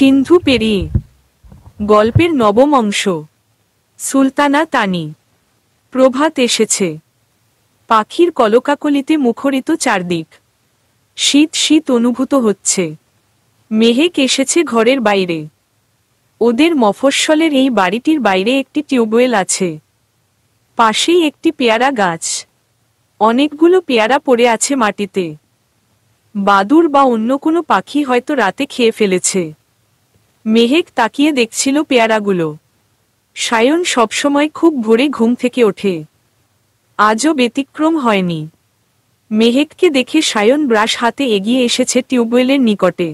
সিন্ধু পেরিয়ে গল্পের নবম অংশ সুলতানা তানি প্রভাত এসেছে পাখির কলকাকলিতে মুখরিত চারদিক শীত শীত অনুভূত হচ্ছে মেহেক এসেছে ঘরের বাইরে ওদের মফস্বলের এই বাড়িটির বাইরে একটি টিউবওয়েল আছে পাশেই একটি পেয়ারা গাছ অনেকগুলো পেয়ারা পড়ে আছে মাটিতে বাদুর বা অন্য কোনো পাখি হয়তো রাতে খেয়ে ফেলেছে মেহেক তাকিয়ে দেখছিল পেয়ারাগুলো সায়ন সবসময় খুব ভোরে ঘুম থেকে ওঠে আজও ব্যতিক্রম হয়নি মেহেককে দেখে সায়ন ব্রাশ হাতে এগিয়ে এসেছে টিউবওয়েলের নিকটে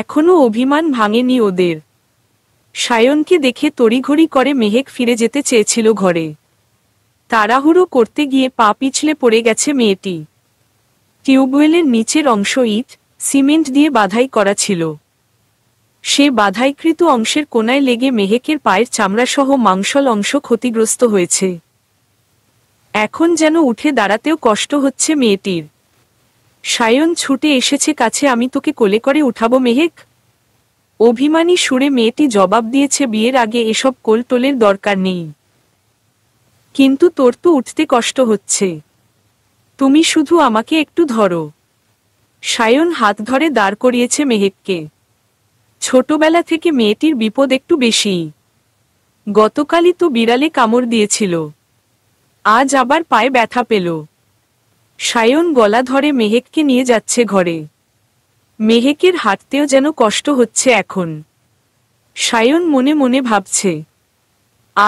এখনও অভিমান ভাঙেনি ওদের সায়নকে দেখে তড়িঘড়ি করে মেহেক ফিরে যেতে চেয়েছিল ঘরে তাড়াহুড়ো করতে গিয়ে পা পিছলে পড়ে গেছে মেয়েটি টিউবওয়েলের নিচের অংশ ইট সিমেন্ট দিয়ে বাধাই করা ছিল সে বাধাইকৃত অংশের কোনায় লেগে মেহেকের পায়ের চামড়াসহ মাংসল অংশ ক্ষতিগ্রস্ত হয়েছে এখন যেন উঠে দাঁড়াতেও কষ্ট হচ্ছে মেয়েটির সায়ন ছুটে এসেছে কাছে আমি তোকে কোলে করে উঠাবো মেহেক অভিমানী সুরে মেয়েটি জবাব দিয়েছে বিয়ের আগে এসব কোলটোলের দরকার নেই কিন্তু তোর তো উঠতে কষ্ট হচ্ছে তুমি শুধু আমাকে একটু ধরো সায়ন হাত ধরে দাঁড় করিয়েছে মেহেককে ছোটবেলা থেকে মেয়েটির বিপদ একটু বেশিই গতকালই তো বিড়ালে কামড় দিয়েছিল আজ আবার পায়ে ব্যথা পেল সায়ন গলা ধরে মেহেককে নিয়ে যাচ্ছে ঘরে মেহেকের হাঁটতেও যেন কষ্ট হচ্ছে এখন সায়ন মনে মনে ভাবছে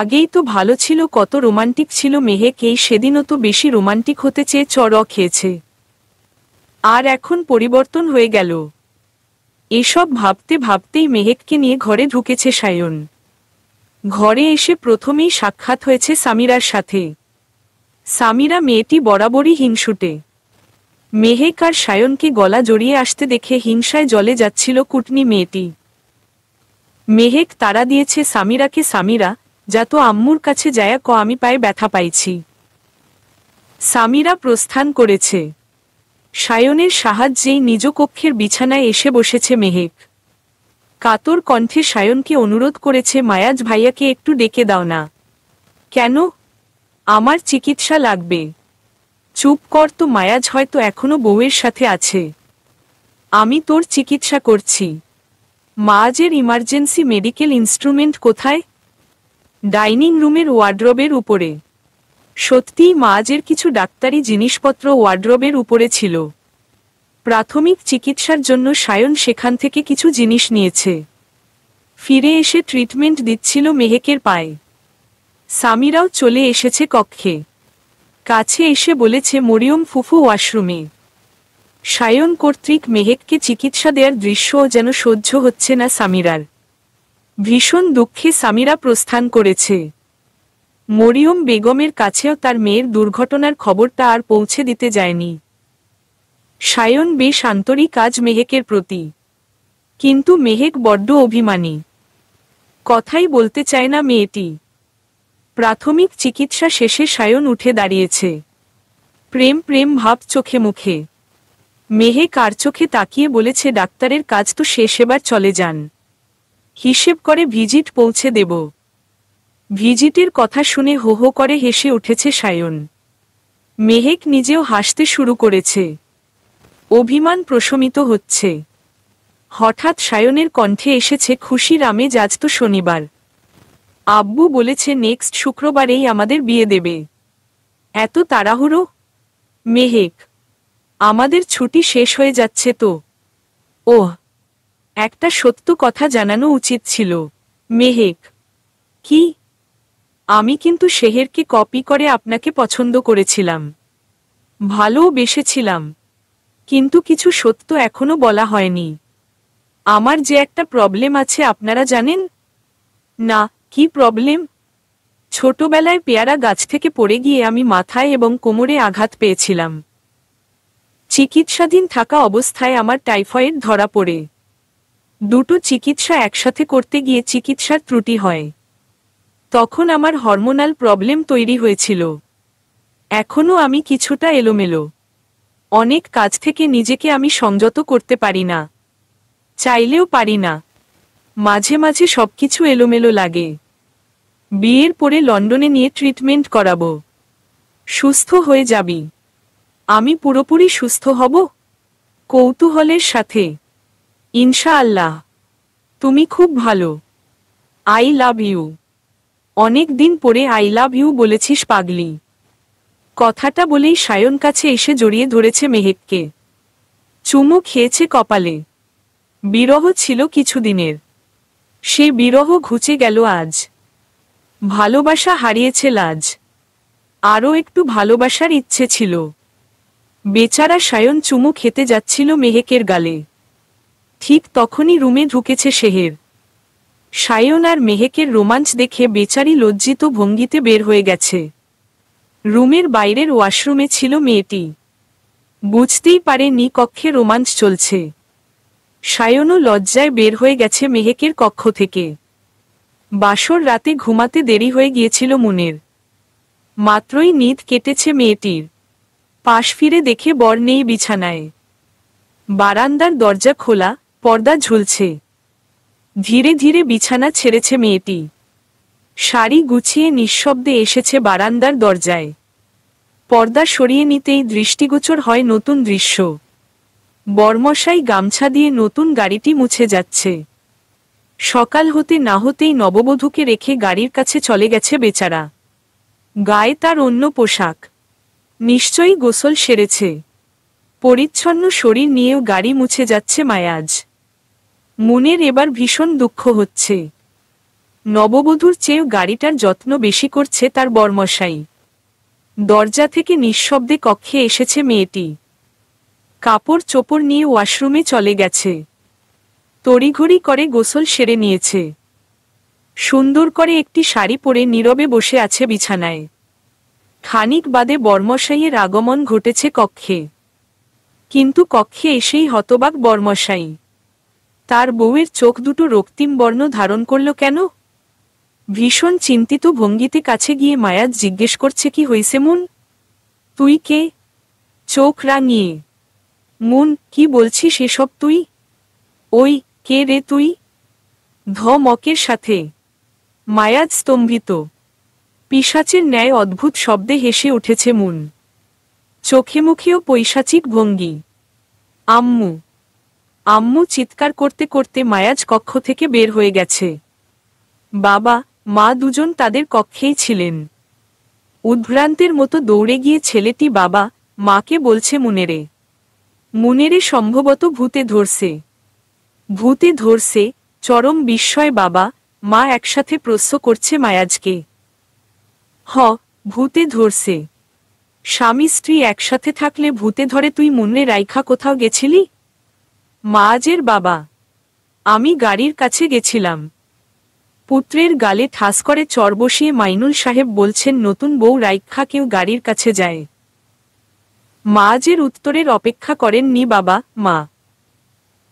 আগেই তো ভালো ছিল কত রোমান্টিক ছিল মেহেক এই সেদিনও তো বেশি রোমান্টিক হতে চেয়ে চর খেয়েছে আর এখন পরিবর্তন হয়ে গেল এসব ভাবতে ভাবতেই মেহেককে নিয়ে ঘরে ঢুকেছে সায়ন ঘরে এসে প্রথমেই সাক্ষাৎ হয়েছে সামিরার সাথে সামিরা মেয়েটি বরাবরই হিংসুটে মেহেক আর সায়নকে গলা জড়িয়ে আসতে দেখে হিংসায় জলে যাচ্ছিল কুটনি মেয়েটি মেহেক তারা দিয়েছে সামিরাকে সামিরা যা তো আম্মুর কাছে যায়া ক আমি পায়ে ব্যথা পাইছি সামিরা প্রস্থান করেছে সায়নের সাহায্যেই নিজ কক্ষের বিছানায় এসে বসেছে মেহেক কাতর কণ্ঠে সায়নকে অনুরোধ করেছে মায়াজ ভাইয়াকে একটু ডেকে দাও না কেন আমার চিকিৎসা লাগবে চুপ কর তো মায়াজ হয়তো এখনো বউয়ের সাথে আছে আমি তোর চিকিৎসা করছি মায়াজের ইমার্জেন্সি মেডিকেল ইনস্ট্রুমেন্ট কোথায় ডাইনিং রুমের ওয়ার্ড্রবের উপরে সত্যিই মাজের কিছু ডাক্তারি জিনিসপত্র ওয়ার্ড্রবের উপরে ছিল প্রাথমিক চিকিৎসার জন্য সায়ন সেখান থেকে কিছু জিনিস নিয়েছে ফিরে এসে ট্রিটমেন্ট দিচ্ছিল মেহেকের পায়ে সামিরাও চলে এসেছে কক্ষে কাছে এসে বলেছে মরিয়ম ফুফু ওয়াশরুমে সায়ন কর্তৃক মেহেককে চিকিৎসা দেওয়ার দৃশ্যও যেন সহ্য হচ্ছে না সামিরার ভীষণ দুঃখে সামিরা প্রস্থান করেছে মরিয়ম বেগমের কাছেও তার মেয়ের দুর্ঘটনার খবরটা আর পৌঁছে দিতে যায়নি সায়ন বেশ আন্তরিক আজ মেহেকের প্রতি কিন্তু মেহেক বড্ড অভিমানী কথাই বলতে চায় না মেয়েটি প্রাথমিক চিকিৎসা শেষে সায়ন উঠে দাঁড়িয়েছে প্রেম প্রেম ভাব চোখে মুখে মেহে কার চোখে তাকিয়ে বলেছে ডাক্তারের কাজ তো শেষ এবার চলে যান হিসেব করে ভিজিট পৌঁছে দেব ভিজিটের কথা শুনে হো হো করে হেসে উঠেছে সায়ন মেহেক নিজেও হাসতে শুরু করেছে অভিমান প্রশমিত হচ্ছে হঠাৎ সায়নের কণ্ঠে এসেছে খুশি রামে যাজ তো শনিবার আব্বু বলেছে নেক্সট শুক্রবারেই আমাদের বিয়ে দেবে এত তাড়াহুড়ো মেহেক আমাদের ছুটি শেষ হয়ে যাচ্ছে তো ওহ একটা সত্য কথা জানানো উচিত ছিল মেহেক কি আমি কিন্তু শেহেরকে কপি করে আপনাকে পছন্দ করেছিলাম ভালোও বেসেছিলাম কিন্তু কিছু সত্য এখনো বলা হয়নি আমার যে একটা প্রবলেম আছে আপনারা জানেন না কি প্রবলেম ছোটবেলায় পেয়ারা গাছ থেকে পড়ে গিয়ে আমি মাথায় এবং কোমরে আঘাত পেয়েছিলাম চিকিৎসাধীন থাকা অবস্থায় আমার টাইফয়েড ধরা পড়ে দুটো চিকিৎসা একসাথে করতে গিয়ে চিকিৎসার ত্রুটি হয় তখন আমার হরমোনাল প্রবলেম তৈরি হয়েছিল এখনও আমি কিছুটা এলোমেলো অনেক কাজ থেকে নিজেকে আমি সংযত করতে পারি না চাইলেও পারি না মাঝে মাঝে সব কিছু এলোমেলো লাগে বিয়ের পরে লন্ডনে নিয়ে ট্রিটমেন্ট করাবো সুস্থ হয়ে যাবি আমি পুরোপুরি সুস্থ হব কৌতূহলের সাথে ইনশা আল্লাহ তুমি খুব ভালো আই লাভ ইউ অনেক দিন পরে আই লাভ ইউ বলেছিস পাগলি কথাটা বলেই সায়ন কাছে এসে জড়িয়ে ধরেছে মেহেককে চুমু খেয়েছে কপালে বিরহ ছিল কিছুদিনের সে বিরহ ঘুচে গেল আজ ভালোবাসা হারিয়েছে লাজ আরও একটু ভালোবাসার ইচ্ছে ছিল বেচারা সায়ন চুমু খেতে যাচ্ছিল মেহেকের গালে ঠিক তখনই রুমে ঢুকেছে শেহের সায়ন আর মেহেকের রোমাঞ্চ দেখে বেচারি লজ্জিত ভঙ্গিতে বের হয়ে গেছে রুমের বাইরের ওয়াশরুমে ছিল মেয়েটি বুঝতেই পারেনি কক্ষে রোমাঞ্চ চলছে সায়নও লজ্জায় বের হয়ে গেছে মেহেকের কক্ষ থেকে বাসর রাতে ঘুমাতে দেরি হয়ে গিয়েছিল মুনের মাত্রই নিদ কেটেছে মেয়েটির পাশ ফিরে দেখে বর নেই বিছানায় বারান্দার দরজা খোলা পর্দা ঝুলছে ধীরে ধীরে বিছানা ছেড়েছে মেয়েটি শাড়ি গুছিয়ে নিঃশব্দে এসেছে বারান্দার দরজায় পর্দা সরিয়ে নিতেই দৃষ্টিগোচর হয় নতুন দৃশ্য বর্মশাই গামছা দিয়ে নতুন গাড়িটি মুছে যাচ্ছে সকাল হতে না হতেই নববধূকে রেখে গাড়ির কাছে চলে গেছে বেচারা গায়ে তার অন্য পোশাক নিশ্চয়ই গোসল সেরেছে পরিচ্ছন্ন শরীর নিয়েও গাড়ি মুছে যাচ্ছে মায়াজ মনের এবার ভীষণ দুঃখ হচ্ছে নববধূর চেয়েও গাড়িটার যত্ন বেশি করছে তার বর্মশাই দরজা থেকে নিঃশব্দে কক্ষে এসেছে মেয়েটি কাপড় চোপড় নিয়ে ওয়াশরুমে চলে গেছে তড়িঘড়ি করে গোসল সেরে নিয়েছে সুন্দর করে একটি শাড়ি পরে নীরবে বসে আছে বিছানায় খানিক বাদে বর্মশাইয়ের আগমন ঘটেছে কক্ষে কিন্তু কক্ষে এসেই হতবাক বর্মশাই তার বউয়ের চোখ দুটো রক্তিম বর্ণ ধারণ করল কেন ভীষণ চিন্তিত ভঙ্গিতে কাছে গিয়ে মায়াজ জিজ্ঞেস করছে কি হয়েছে মুন তুই কে চোখ রাঙিয়ে মুন কি বলছিস এসব তুই ওই কে রে তুই ধমকের সাথে মায়াজ স্তম্ভিত পিসাচের ন্যায় অদ্ভুত শব্দে হেসে উঠেছে মুন চোখে মুখেও পৈশাচিক ভঙ্গি আম্মু আম্মু চিৎকার করতে করতে মায়াজ কক্ষ থেকে বের হয়ে গেছে বাবা মা দুজন তাদের কক্ষেই ছিলেন উদ্ভ্রান্তের মতো দৌড়ে গিয়ে ছেলেটি বাবা মাকে বলছে মুনেরে মুনেরে সম্ভবত ভূতে ধরছে ভূতে ধরছে চরম বিস্ময় বাবা মা একসাথে প্রশ্ন করছে মায়াজকে হ ভূতে ধরছে স্বামী স্ত্রী একসাথে থাকলে ভূতে ধরে তুই মুনরে রাইখা কোথাও গেছিলি মাজের বাবা আমি গাড়ির কাছে গেছিলাম পুত্রের গালে ঠাস করে চর বসিয়ে মাইনুল সাহেব বলছেন নতুন বউ রাইক্ষা কেউ গাড়ির কাছে যায় মাজের উত্তরের অপেক্ষা করেননি বাবা মা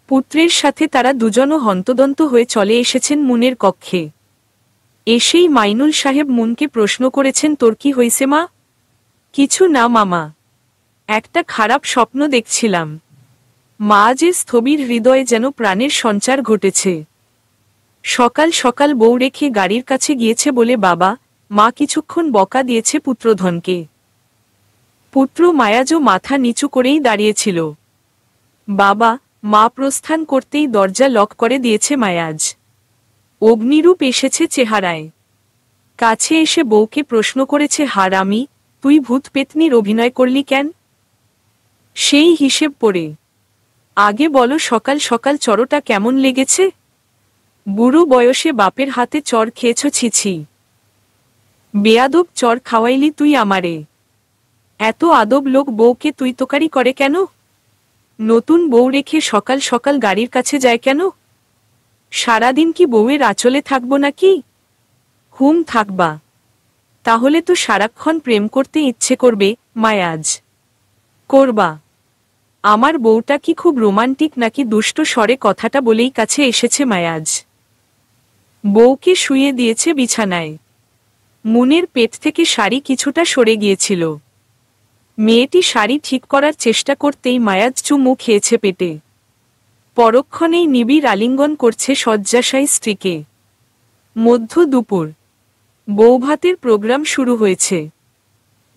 পুত্রের সাথে তারা দুজনও হন্তদন্ত হয়ে চলে এসেছেন মুনের কক্ষে এসেই মাইনুল সাহেব মুনকে প্রশ্ন করেছেন তোর কি হয়েছে মা কিছু না মামা একটা খারাপ স্বপ্ন দেখছিলাম মা যে স্থবির হৃদয়ে যেন প্রাণের সঞ্চার ঘটেছে সকাল সকাল বউ রেখে গাড়ির কাছে গিয়েছে বলে বাবা মা কিছুক্ষণ বকা দিয়েছে পুত্রধনকে পুত্র মায়াজও মাথা নিচু করেই দাঁড়িয়েছিল বাবা মা প্রস্থান করতেই দরজা লক করে দিয়েছে মায়াজ অগ্নিরূপ এসেছে চেহারায় কাছে এসে বউকে প্রশ্ন করেছে হার আমি তুই ভূত পেতনির অভিনয় করলি কেন সেই হিসেব পড়ে আগে বলো সকাল সকাল চরটা কেমন লেগেছে বুড়ো বয়সে বাপের হাতে চর খেয়েছ ছিছি বেয়াদব চর খাওয়াইলি তুই আমারে এত আদব লোক বউকে তুই তোকারি করে কেন নতুন বউ রেখে সকাল সকাল গাড়ির কাছে যায় কেন সারাদিন কি বউয়ের আচলে থাকবো নাকি হুম থাকবা তাহলে তো সারাক্ষণ প্রেম করতে ইচ্ছে করবে মায়াজ করবা আমার বউটা কি খুব রোমান্টিক নাকি দুষ্ট স্বরে কথাটা বলেই কাছে এসেছে মায়াজ বউকে শুয়ে দিয়েছে বিছানায় মুনের পেট থেকে শাড়ি কিছুটা সরে গিয়েছিল মেয়েটি শাড়ি ঠিক করার চেষ্টা করতেই মায়াজ চুমু খেয়েছে পেটে পরক্ষণেই নিবিড় আলিঙ্গন করছে শয্যাশায়ী স্ত্রীকে মধ্য দুপুর বৌভাতের প্রোগ্রাম শুরু হয়েছে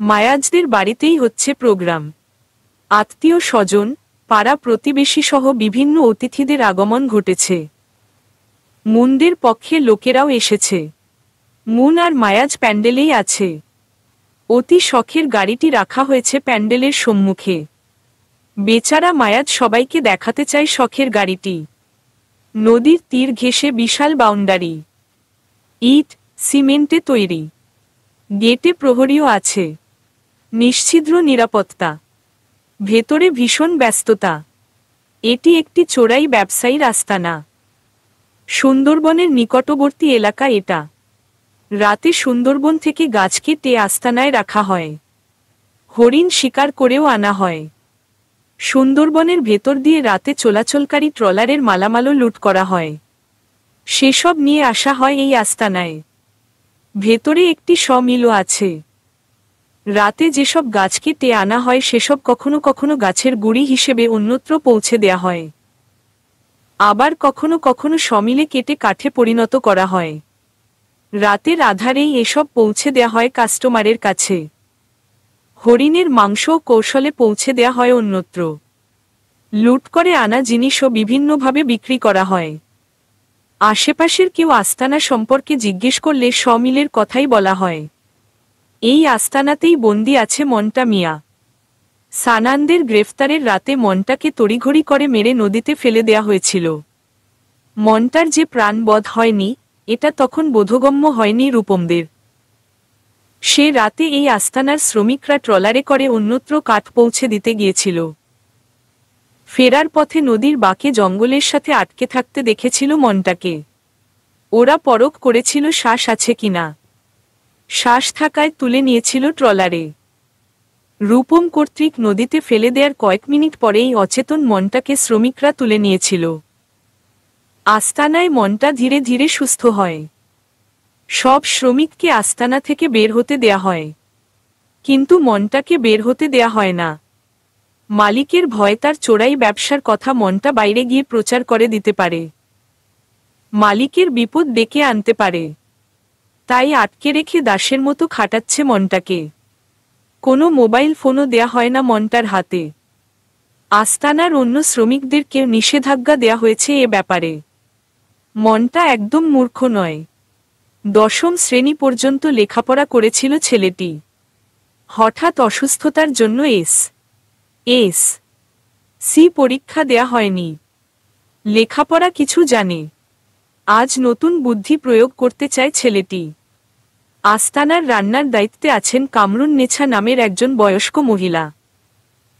মায়াজদের বাড়িতেই হচ্ছে প্রোগ্রাম আত্মীয় স্বজন পাড়া প্রতিবেশী সহ বিভিন্ন অতিথিদের আগমন ঘটেছে মুন্দের পক্ষে লোকেরাও এসেছে মুন আর মায়াজ প্যান্ডেলেই আছে অতি শখের গাড়িটি রাখা হয়েছে প্যান্ডেলের সম্মুখে বেচারা মায়াজ সবাইকে দেখাতে চায় শখের গাড়িটি নদীর তীর ঘেসে বিশাল বাউন্ডারি ইট সিমেন্টে তৈরি গেটে প্রহরীও আছে নিশ্ছিদ্র নিরাপত্তা ভেতরে ভীষণ ব্যস্ততা এটি একটি চোরাই ব্যবসায়ী রাস্তা না সুন্দরবনের নিকটবর্তী এলাকা এটা রাতে সুন্দরবন থেকে গাছ কেটে আস্তানায় রাখা হয় হরিণ শিকার করেও আনা হয় সুন্দরবনের ভেতর দিয়ে রাতে চলাচলকারী ট্রলারের মালামালও লুট করা হয় সেসব নিয়ে আসা হয় এই আস্তানায় ভেতরে একটি স্বমিলও আছে রাতে যেসব গাছ কেটে আনা হয় সেসব কখনো কখনো গাছের গুড়ি হিসেবে অন্যত্র পৌঁছে দেয়া হয় আবার কখনো কখনো সমিলে কেটে কাঠে পরিণত করা হয় রাতের আধারেই এসব পৌঁছে দেয়া হয় কাস্টমারের কাছে হরিণের মাংস কৌশলে পৌঁছে দেয়া হয় অন্যত্র লুট করে আনা জিনিসও বিভিন্নভাবে বিক্রি করা হয় আশেপাশের কেউ আস্তানা সম্পর্কে জিজ্ঞেস করলে সমিলের কথাই বলা হয় এই আস্তানাতেই বন্দি আছে মন্টা মিয়া সানানদের গ্রেফতারের রাতে মন্টাকে তড়িঘড়ি করে মেরে নদীতে ফেলে দেয়া হয়েছিল মন্টার যে প্রাণবধ হয়নি এটা তখন বোধগম্য হয়নি রূপমদের সে রাতে এই আস্তানার শ্রমিকরা ট্রলারে করে অন্যত্র কাঠ পৌঁছে দিতে গিয়েছিল ফেরার পথে নদীর বাঁকে জঙ্গলের সাথে আটকে থাকতে দেখেছিল মনটাকে ওরা পরক করেছিল শ্বাস আছে কিনা শ্বাস থাকায় তুলে নিয়েছিল ট্রলারে রূপম কর্তৃক নদীতে ফেলে দেওয়ার কয়েক মিনিট পরেই অচেতন মনটাকে শ্রমিকরা তুলে নিয়েছিল আস্তানায় মনটা ধীরে ধীরে সুস্থ হয় সব শ্রমিককে আস্তানা থেকে বের হতে দেয়া হয় কিন্তু মনটাকে বের হতে দেয়া হয় না মালিকের ভয় তার চোরাই ব্যবসার কথা মনটা বাইরে গিয়ে প্রচার করে দিতে পারে মালিকের বিপদ ডেকে আনতে পারে তাই আটকে রেখে দাসের মতো খাটাচ্ছে মনটাকে কোনো মোবাইল ফোনও দেয়া হয় না মনটার হাতে আস্তানার অন্য শ্রমিকদেরকে নিষেধাজ্ঞা দেয়া হয়েছে এ ব্যাপারে মনটা একদম মূর্খ নয় দশম শ্রেণী পর্যন্ত লেখাপড়া করেছিল ছেলেটি হঠাৎ অসুস্থতার জন্য এস এস সি পরীক্ষা দেয়া হয়নি লেখাপড়া কিছু জানে আজ নতুন বুদ্ধি প্রয়োগ করতে চায় ছেলেটি আস্তানার রান্নার দায়িত্বে আছেন কামরুন নেছা নামের একজন বয়স্ক মহিলা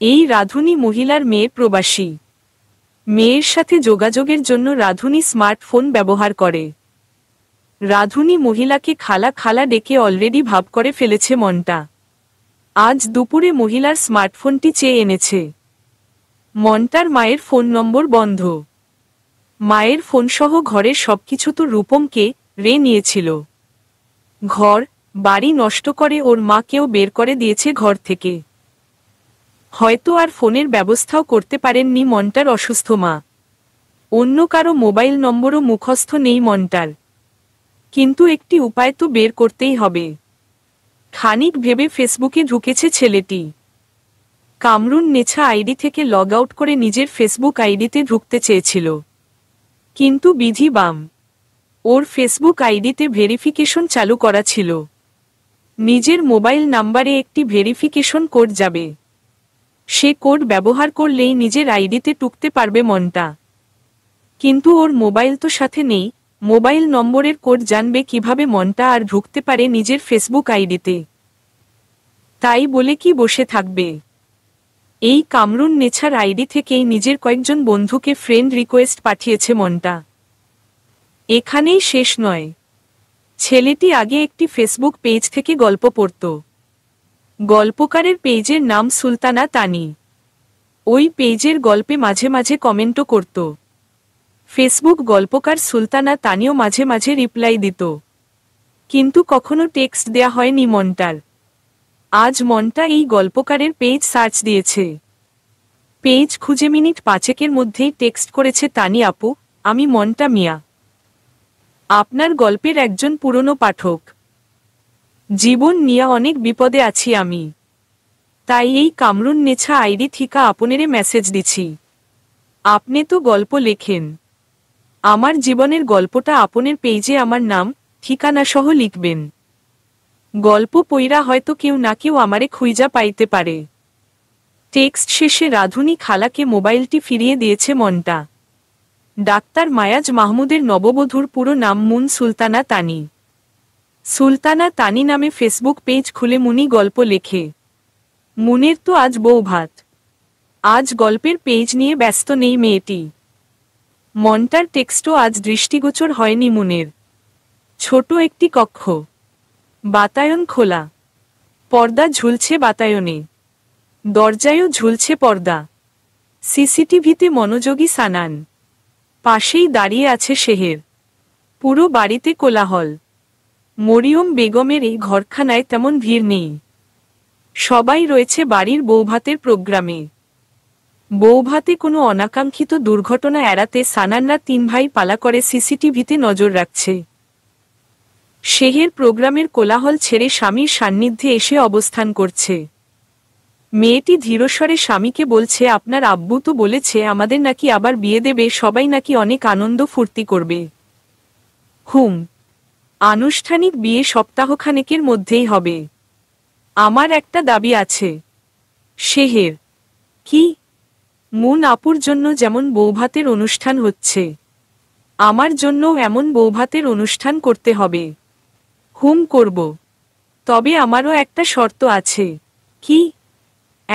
এই রাধুনী মহিলার মেয়ে প্রবাসী মেয়ের সাথে যোগাযোগের জন্য রাধুনী স্মার্টফোন ব্যবহার করে রাধুনী মহিলাকে খালা খালা ডেকে অলরেডি ভাব করে ফেলেছে মনটা আজ দুপুরে মহিলার স্মার্টফোনটি চেয়ে এনেছে মন্টার মায়ের ফোন নম্বর বন্ধ মায়ের ফোনসহ ঘরের সবকিছু তো রূপমকে রে নিয়েছিল ঘর বাড়ি নষ্ট করে ওর মাকেও বের করে দিয়েছে ঘর থেকে হয়তো আর ফোনের ব্যবস্থাও করতে পারেননি মনটার অসুস্থ মা অন্য কারো মোবাইল নম্বরও মুখস্থ নেই মনটার কিন্তু একটি উপায় তো বের করতেই হবে খানিক ভেবে ফেসবুকে ঢুকেছে ছেলেটি কামরুন নেছা আইডি থেকে লগ আউট করে নিজের ফেসবুক আইডিতে ঢুকতে চেয়েছিল কিন্তু বিধি বাম ওর ফেসবুক আইডিতে ভেরিফিকেশন চালু করা ছিল নিজের মোবাইল নাম্বারে একটি ভেরিফিকেশন কোড যাবে সে কোড ব্যবহার করলেই নিজের আইডিতে টুকতে পারবে মনটা কিন্তু ওর মোবাইল তো সাথে নেই মোবাইল নম্বরের কোড জানবে কিভাবে মনটা আর ঢুকতে পারে নিজের ফেসবুক আইডিতে তাই বলে কি বসে থাকবে এই কামরুন নেছার আইডি থেকেই নিজের কয়েকজন বন্ধুকে ফ্রেন্ড রিকোয়েস্ট পাঠিয়েছে মনটা এখানেই শেষ নয় ছেলেটি আগে একটি ফেসবুক পেজ থেকে গল্প পড়ত গল্পকারের পেজের নাম সুলতানা তানি ওই পেজের গল্পে মাঝে মাঝে কমেন্টও করত ফেসবুক গল্পকার সুলতানা তানিও মাঝে মাঝে রিপ্লাই দিত কিন্তু কখনো টেক্সট দেয়া হয়নি মনটার আজ মনটা এই গল্পকারের পেজ সার্চ দিয়েছে পেজ খুঁজে মিনিট পাঁচেকের মধ্যেই টেক্সট করেছে তানি আপু আমি মনটা মিয়া আপনার গল্পের একজন পুরনো পাঠক জীবন নিয়ে অনেক বিপদে আছি আমি তাই এই কামরুন নেছা আইডি থিকা আপনেরে মেসেজ দিছি আপনি তো গল্প লেখেন আমার জীবনের গল্পটা আপনের পেজে আমার নাম ঠিকানা সহ লিখবেন গল্প পইরা হয়তো কেউ না কেউ আমারে খুইজা পাইতে পারে টেক্সট শেষে রাধুনী খালাকে মোবাইলটি ফিরিয়ে দিয়েছে মনটা ডাক্তার মায়াজ মাহমুদের নববধূর পুরো নাম মুন সুলতানা তানি সুলতানা তানি নামে ফেসবুক পেজ খুলে মুনি গল্প লেখে মুনের তো আজ বউ ভাত আজ গল্পের পেজ নিয়ে ব্যস্ত নেই মেয়েটি মনটার টেক্সটও আজ দৃষ্টিগোচর হয়নি মুনের ছোট একটি কক্ষ বাতায়ন খোলা পর্দা ঝুলছে বাতায়নে দরজায়ও ঝুলছে পর্দা সিসিটিভিতে মনোযোগী সানান পাশেই দাঁড়িয়ে আছে শেহের পুরো বাড়িতে কোলাহল মরিয়ম বেগমের এই ঘরখানায় তেমন ভিড় নেই সবাই রয়েছে বাড়ির বৌভাতের প্রোগ্রামে বৌভাতে কোনো অনাকাঙ্ক্ষিত দুর্ঘটনা এড়াতে সানানরা তিন ভাই পালা করে সিসিটিভিতে নজর রাখছে শেহের প্রোগ্রামের কোলাহল ছেড়ে স্বামীর সান্নিধ্যে এসে অবস্থান করছে মেয়েটি ধীরস্বরে স্বামীকে বলছে আপনার আব্বু তো বলেছে আমাদের নাকি আবার বিয়ে দেবে সবাই নাকি অনেক আনন্দ ফুর্তি করবে হুম আনুষ্ঠানিক বিয়ে সপ্তাহখানেকের মধ্যেই হবে আমার একটা দাবি আছে শেহের কি মুন আপুর জন্য যেমন বৌভাতের অনুষ্ঠান হচ্ছে আমার জন্য এমন বৌভাতের অনুষ্ঠান করতে হবে হুম করব তবে আমারও একটা শর্ত আছে কি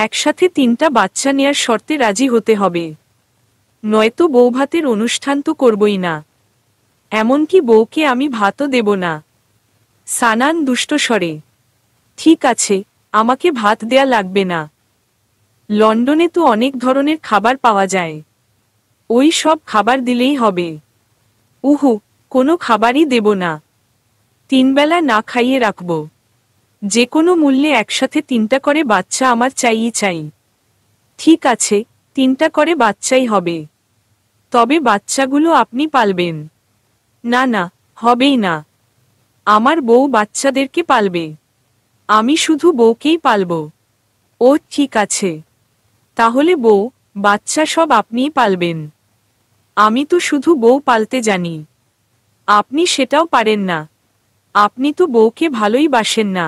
একসাথে তিনটা বাচ্চা নেয়ার শর্তে রাজি হতে হবে নয়তো বৌভাতের অনুষ্ঠান তো করবই না এমনকি বউকে আমি ভাতও দেব না সানান দুষ্ট স্বরে ঠিক আছে আমাকে ভাত দেয়া লাগবে না লন্ডনে তো অনেক ধরনের খাবার পাওয়া যায় ওই সব খাবার দিলেই হবে উহু কোনো খাবারই দেব না তিনবেলা না খাইয়ে রাখব যে কোনো মূল্যে একসাথে তিনটা করে বাচ্চা আমার চাইই চাই ঠিক আছে তিনটা করে বাচ্চাই হবে তবে বাচ্চাগুলো আপনি পালবেন না না হবেই না আমার বউ বাচ্চাদেরকে পালবে আমি শুধু বউকেই পালব ও ঠিক আছে তাহলে বউ বাচ্চা সব আপনিই পালবেন আমি তো শুধু বউ পালতে জানি আপনি সেটাও পারেন না আপনি তো বউকে ভালোই বাসেন না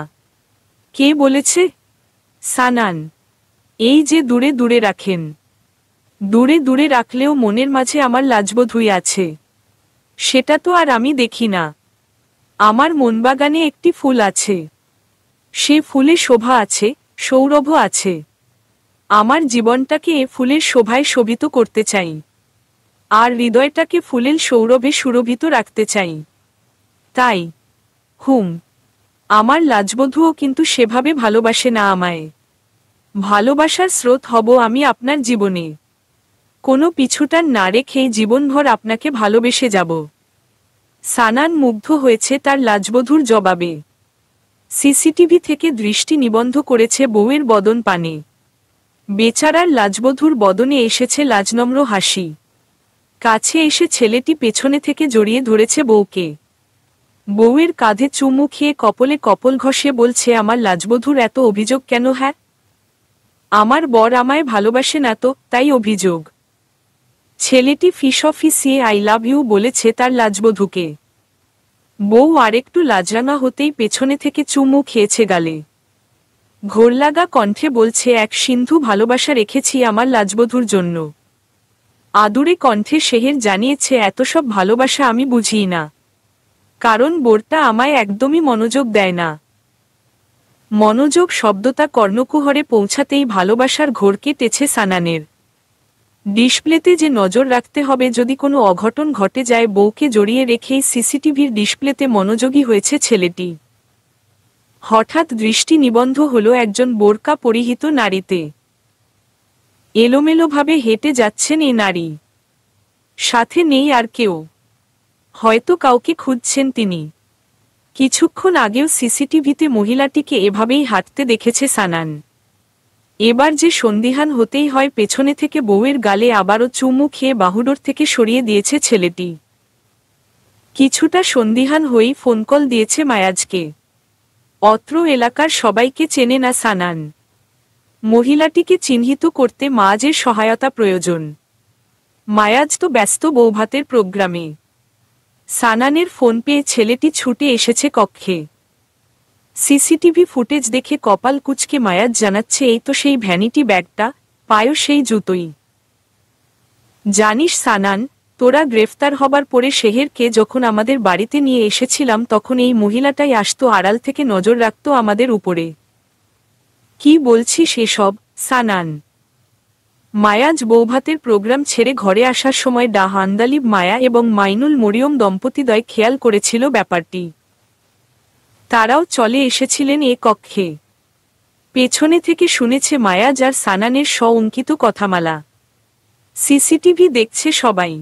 কে বলেছে সানান এই যে দূরে দূরে রাখেন দূরে দূরে রাখলেও মনের মাঝে আমার লাজবোধ হয়ে আছে সেটা তো আর আমি দেখি না আমার মনবাগানে একটি ফুল আছে সে ফুলে শোভা আছে সৌরভ আছে আমার জীবনটাকে এ ফুলের শোভায় শোভিত করতে চাই আর হৃদয়টাকে ফুলের সৌরভে সুরভিত রাখতে চাই তাই হুম আমার লাজবধূও কিন্তু সেভাবে ভালোবাসে না আমায় ভালোবাসার স্রোত হব আমি আপনার জীবনে কোনো পিছুটার না রেখেই জীবনভর আপনাকে ভালোবেসে যাব সানান মুগ্ধ হয়েছে তার লাজবধুর জবাবে সিসিটিভি থেকে দৃষ্টি নিবন্ধ করেছে বউয়ের বদন পানে বেচারার লাজবধুর বদনে এসেছে লাজনম্র হাসি কাছে এসে ছেলেটি পেছনে থেকে জড়িয়ে ধরেছে বউকে বউয়ের কাঁধে চুমু খেয়ে কপলে কপল ঘষে বলছে আমার লাজবধূর এত অভিযোগ কেন হ্যাঁ আমার বর আমায় ভালোবাসে না তো তাই অভিযোগ ছেলেটি ফিস অফিসিয়ে আই লাভ ইউ বলেছে তার লাজবধূকে বউ আরেকটু লাজরানা হতেই পেছনে থেকে চুমু খেয়েছে গালে ঘোরলাগা কণ্ঠে বলছে এক সিন্ধু ভালোবাসা রেখেছি আমার লাজবধূর জন্য আদুরে কণ্ঠে শেহের জানিয়েছে এত সব ভালোবাসা আমি বুঝি না কারণ বোরটা আমায় একদমই মনোযোগ দেয় না মনোযোগ শব্দটা কর্ণকুহরে পৌঁছাতেই ভালোবাসার ঘোর কেটেছে সানানের ডিসপ্লেতে যে নজর রাখতে হবে যদি কোনো অঘটন ঘটে যায় বউকে জড়িয়ে রেখেই সিসিটিভির ডিসপ্লেতে মনোযোগী হয়েছে ছেলেটি হঠাৎ দৃষ্টি নিবন্ধ হল একজন বোরকা পরিহিত নারীতে এলোমেলোভাবে হেঁটে যাচ্ছেন এ নারী সাথে নেই আর কেউ হয়তো কাউকে খুঁজছেন তিনি কিছুক্ষণ আগেও সিসিটিভিতে মহিলাটিকে এভাবেই হাঁটতে দেখেছে সানান এবার যে সন্দিহান হতেই হয় পেছনে থেকে বউয়ের গালে আবারও চুমু খেয়ে বাহুডোর থেকে সরিয়ে দিয়েছে ছেলেটি কিছুটা সন্দিহান হয়েই ফোন কল দিয়েছে মায়াজকে অত্র এলাকার সবাইকে চেনে না সানান মহিলাটিকে চিহ্নিত করতে যে সহায়তা প্রয়োজন মায়াজ তো ব্যস্ত বৌভাতের প্রোগ্রামে সানানের ফোন পেয়ে ছেলেটি ছুটে এসেছে কক্ষে সিসিটিভি ফুটেজ দেখে কপাল কুচকে মায়াজ জানাচ্ছে এই তো সেই ভ্যানিটি ব্যাগটা পায়ও সেই জুতোই জানিস সানান তোরা গ্রেফতার হবার পরে শেহেরকে যখন আমাদের বাড়িতে নিয়ে এসেছিলাম তখন এই মহিলাটাই আসতো আড়াল থেকে নজর রাখত আমাদের উপরে কি বলছিস এসব সানান মায়াজ বৌভাতের প্রোগ্রাম ছেড়ে ঘরে আসার সময় ডা হান্দালিব মায়া এবং মাইনুল মরিয়ম দম্পতিদ্বয় খেয়াল করেছিল ব্যাপারটি তারাও চলে এসেছিলেন এ কক্ষে পেছনে থেকে শুনেছে মায়াজ আর সানানের স্ব অঙ্কিত কথামালা সিসিটিভি দেখছে সবাই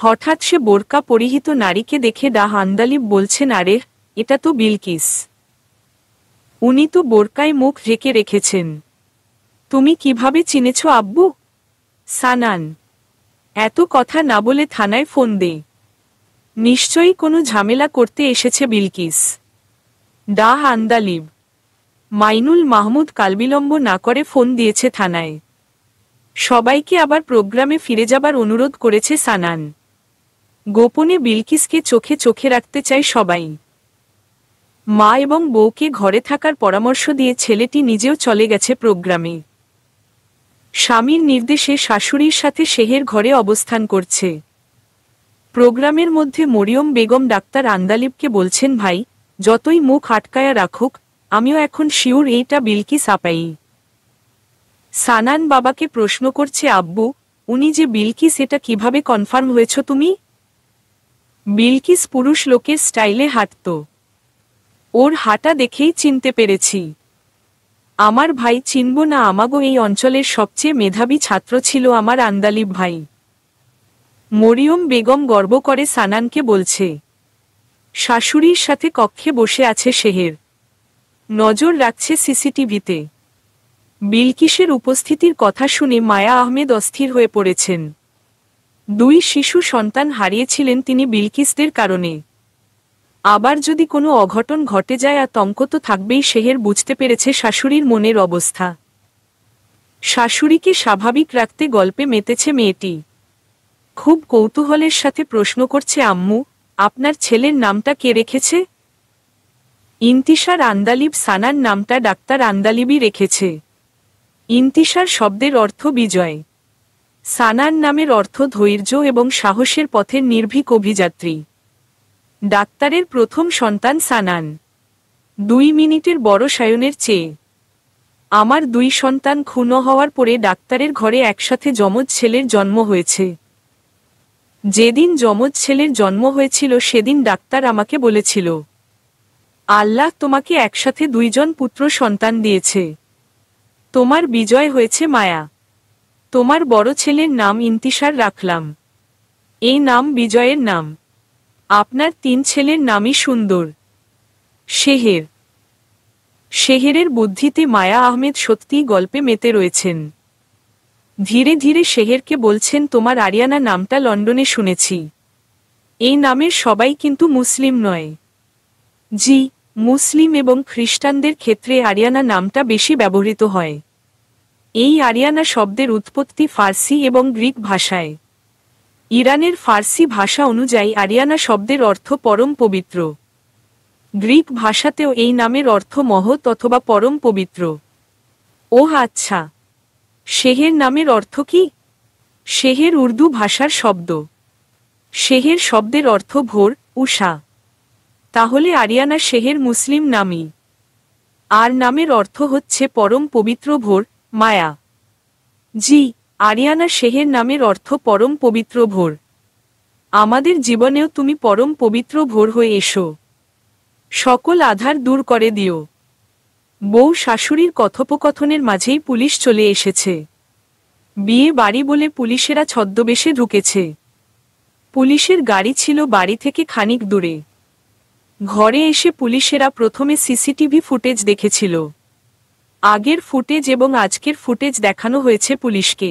হঠাৎ সে বোরকা পরিহিত নারীকে দেখে ডা হান্দালিব বলছেন আরে এটা তো বিলকিস উনি তো বোরকায় মুখ ঢেকে রেখেছেন তুমি কিভাবে চিনেছ আব্বু সানান এত কথা না বলে থানায় ফোন দে নিশ্চয়ই কোনো ঝামেলা করতে এসেছে বিলকিস ডা আন্দালিব মাইনুল মাহমুদ কালবিলম্ব না করে ফোন দিয়েছে থানায় সবাইকে আবার প্রোগ্রামে ফিরে যাবার অনুরোধ করেছে সানান গোপনে বিলকিসকে চোখে চোখে রাখতে চায় সবাই মা এবং বউকে ঘরে থাকার পরামর্শ দিয়ে ছেলেটি নিজেও চলে গেছে প্রোগ্রামে স্বামীর নির্দেশে শাশুড়ির সাথে শেহের ঘরে অবস্থান করছে প্রোগ্রামের মধ্যে মরিয়ম বেগম ডাক্তার আন্দালিবকে বলছেন ভাই যতই মুখ আটকায়া রাখুক আমিও এখন শিউর এইটা বিলকি সাপাই সানান বাবাকে প্রশ্ন করছে আব্বু উনি যে বিলকি সেটা কিভাবে কনফার্ম হয়েছ তুমি বিলকিস পুরুষ লোকের স্টাইলে হাঁটত ওর হাঁটা দেখেই চিনতে পেরেছি আমার ভাই চিনব না আমাগো এই অঞ্চলের সবচেয়ে মেধাবী ছাত্র ছিল আমার আন্দালিব ভাই মরিয়ম বেগম গর্ব করে সানানকে বলছে শাশুড়ির সাথে কক্ষে বসে আছে শেহের নজর রাখছে সিসিটিভিতে বিলকিসের উপস্থিতির কথা শুনে মায়া আহমেদ অস্থির হয়ে পড়েছেন দুই শিশু সন্তান হারিয়েছিলেন তিনি বিলকিসদের কারণে আবার যদি কোনো অঘটন ঘটে যায় আর তমক তো থাকবেই শেহের বুঝতে পেরেছে শাশুড়ির মনের অবস্থা শাশুড়িকে স্বাভাবিক রাখতে গল্পে মেতেছে মেয়েটি খুব কৌতূহলের সাথে প্রশ্ন করছে আম্মু আপনার ছেলের নামটা কে রেখেছে ইন্তিশার আন্দালিব সানার নামটা ডাক্তার আন্দালিবই রেখেছে ইন্তিশার শব্দের অর্থ বিজয় সানার নামের অর্থ ধৈর্য এবং সাহসের পথের নির্ভীক অভিযাত্রী ডাক্তারের প্রথম সন্তান সানান দুই মিনিটের বড় সায়নের চেয়ে আমার দুই সন্তান খুন হওয়ার পরে ডাক্তারের ঘরে একসাথে যমজ ছেলের জন্ম হয়েছে যেদিন যমজ ছেলের জন্ম হয়েছিল সেদিন ডাক্তার আমাকে বলেছিল আল্লাহ তোমাকে একসাথে দুইজন পুত্র সন্তান দিয়েছে তোমার বিজয় হয়েছে মায়া তোমার বড় ছেলের নাম ইন্তিসার রাখলাম এই নাম বিজয়ের নাম আপনার তিন ছেলের নামই সুন্দর শেহের শেহেরের বুদ্ধিতে মায়া আহমেদ সত্যিই গল্পে মেতে রয়েছেন ধীরে ধীরে শেহেরকে বলছেন তোমার আরিয়ানা নামটা লন্ডনে শুনেছি এই নামের সবাই কিন্তু মুসলিম নয় জি মুসলিম এবং খ্রিস্টানদের ক্ষেত্রে আরিয়ানা নামটা বেশি ব্যবহৃত হয় এই আরিয়ানা শব্দের উৎপত্তি ফার্সি এবং গ্রিক ভাষায় ইরানের ফার্সি ভাষা অনুযায়ী আরিয়ানা শব্দের অর্থ পরম পবিত্র গ্রিক ভাষাতেও এই নামের অর্থ মহৎ অথবা পরম পবিত্র ও আচ্ছা শেহের নামের অর্থ কি শেহের উর্দু ভাষার শব্দ শেহের শব্দের অর্থ ভোর উষা তাহলে আরিয়ানা শেহের মুসলিম নামই আর নামের অর্থ হচ্ছে পরম পবিত্র ভোর মায়া জি আরিয়ানা শেহের নামের অর্থ পরম পবিত্র ভোর আমাদের জীবনেও তুমি পরম পবিত্র ভোর হয়ে এসো সকল আধার দূর করে দিও বউ শাশুড়ির কথোপকথনের মাঝেই পুলিশ চলে এসেছে বিয়ে বাড়ি বলে পুলিশেরা ছদ্মবেশে ঢুকেছে পুলিশের গাড়ি ছিল বাড়ি থেকে খানিক দূরে ঘরে এসে পুলিশেরা প্রথমে সিসিটিভি ফুটেজ দেখেছিল আগের ফুটেজ এবং আজকের ফুটেজ দেখানো হয়েছে পুলিশকে